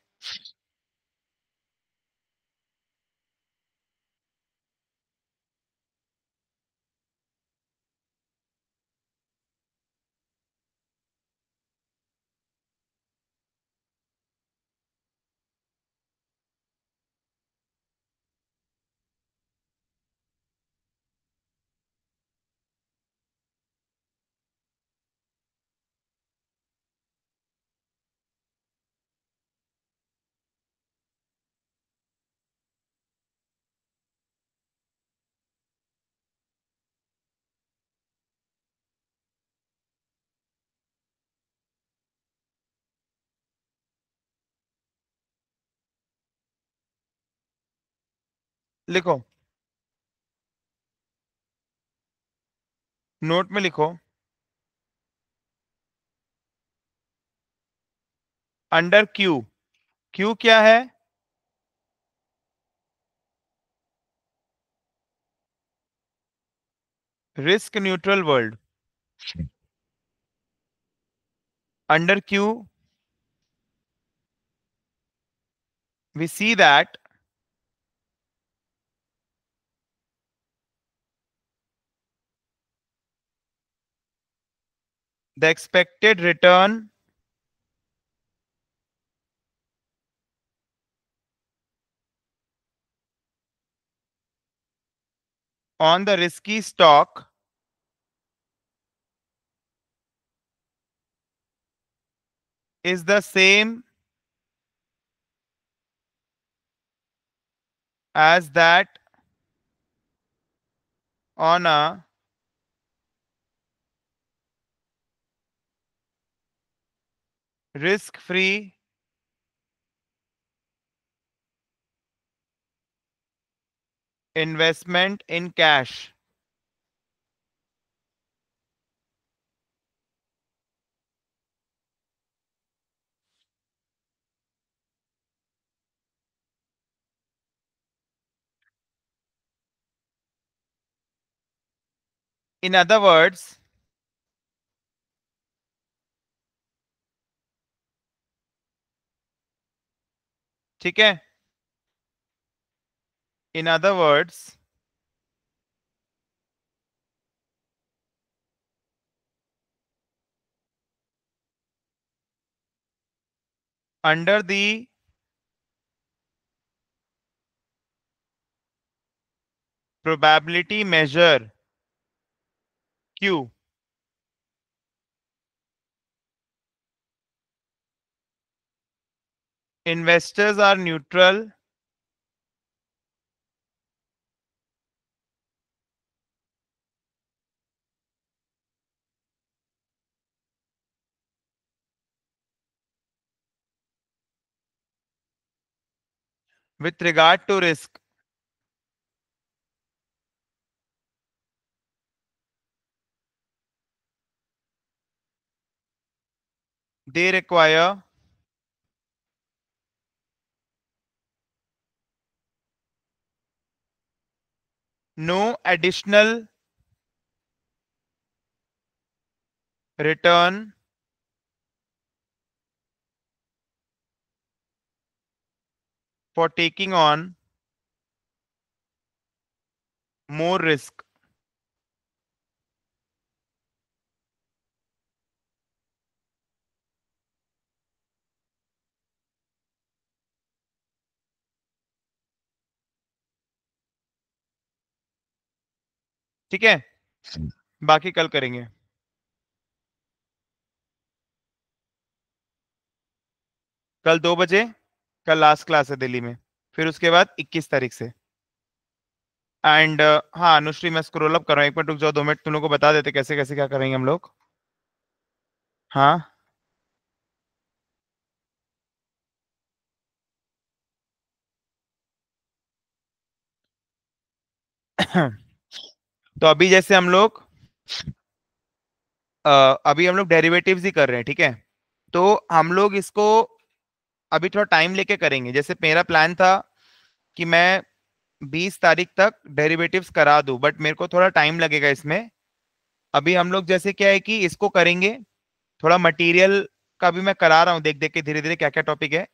लिखो नोट में लिखो अंडर क्यू क्यू क्या है risk neutral world under Q we see that the expected return on the risky stock is the same as that on a risk free investment in cash. In other words, ठीक है in other words under the probability measure q investors are neutral with regard to risk. They require no additional return for taking on more risk ठीक है हम्म। बाकी कल करेंगे कल दो बजे कल लास्ट क्लास है दिल्ली में फिर उसके बाद 21 तारीख से एंड uh, हाँ अनुश्री मैं स्क्रोल अप कर रहा हूँ एक मिनट रुक जाओ दो मिनट तुम लोग को बता देते कैसे कैसे क्या करेंगे हम लोग हाँ, हाँ। तो अभी जैसे हम लोग अभी हम लोग डेरिवेटिव्स ही कर रहे हैं ठीक है तो हम लोग इसको अभी थोड़ा टाइम लेके करेंगे जैसे मेरा प्लान था कि मैं 20 तारीख तक डेरिवेटिव्स करा दूं बट मेरे को थोड़ा टाइम लगेगा इसमें अभी हम लोग जैसे क्या है कि इसको करेंगे थोड़ा मटेरियल का भी मैं करा रहा हूँ देख देख के धीरे धीरे क्या क्या टॉपिक है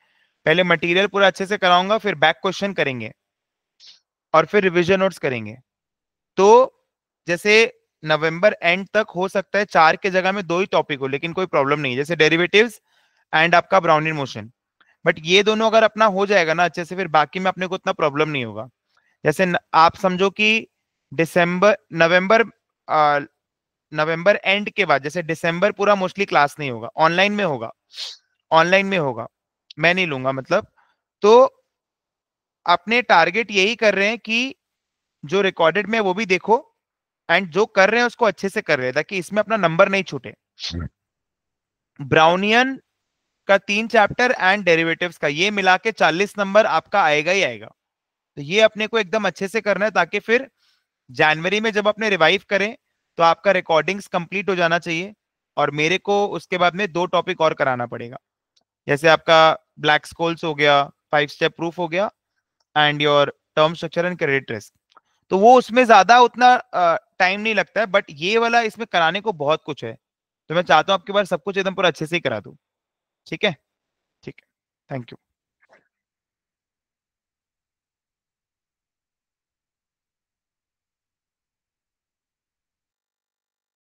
पहले मटेरियल पूरा अच्छे से कराऊंगा फिर बैक क्वेश्चन करेंगे और फिर रिविजन नोट्स करेंगे तो जैसे नवंबर एंड तक हो सकता है चार के जगह में दो ही टॉपिक हो लेकिन कोई प्रॉब्लम नहीं जैसे डेरिवेटिव्स एंड आपका ब्राउन इन मोशन बट ये दोनों अगर अपना हो जाएगा ना अच्छे से फिर बाकी में अपने को उतना प्रॉब्लम नहीं होगा जैसे न, आप समझो कि डिसम्बर नवम्बर नवंबर एंड के बाद जैसे दिसंबर पूरा मोस्टली क्लास नहीं होगा ऑनलाइन में होगा ऑनलाइन में होगा मैं नहीं लूंगा मतलब तो अपने टारगेट यही कर रहे हैं कि जो रिकॉर्डेड में वो भी देखो एंड जो कर रहे हैं उसको अच्छे से कर रहे हैं ताकि इसमें अपना नंबर नहीं छूटे ब्राउनियन hmm. का तीन चैप्टर एंड डेरिवेटिव्स का ये मिला के चालीस नंबर आपका आएगा ही आएगा तो ये अपने को एकदम अच्छे से करना है ताकि फिर जनवरी में जब अपने रिवाइव करें तो आपका रिकॉर्डिंग्स कंप्लीट हो जाना चाहिए और मेरे को उसके बाद में दो टॉपिक और कराना पड़ेगा जैसे आपका ब्लैक स्कोल्स हो गया फाइव स्टेप प्रूफ हो गया and your term structure and credit risk तो वो उसमें ज्यादा उतना टाइम नहीं लगता है बट ये वाला इसमें कराने को बहुत कुछ है तो मैं चाहता हूँ आपके पास सब कुछ एकदम पूरा अच्छे से ही करा दूँ ठीक है ठीक है थैंक यू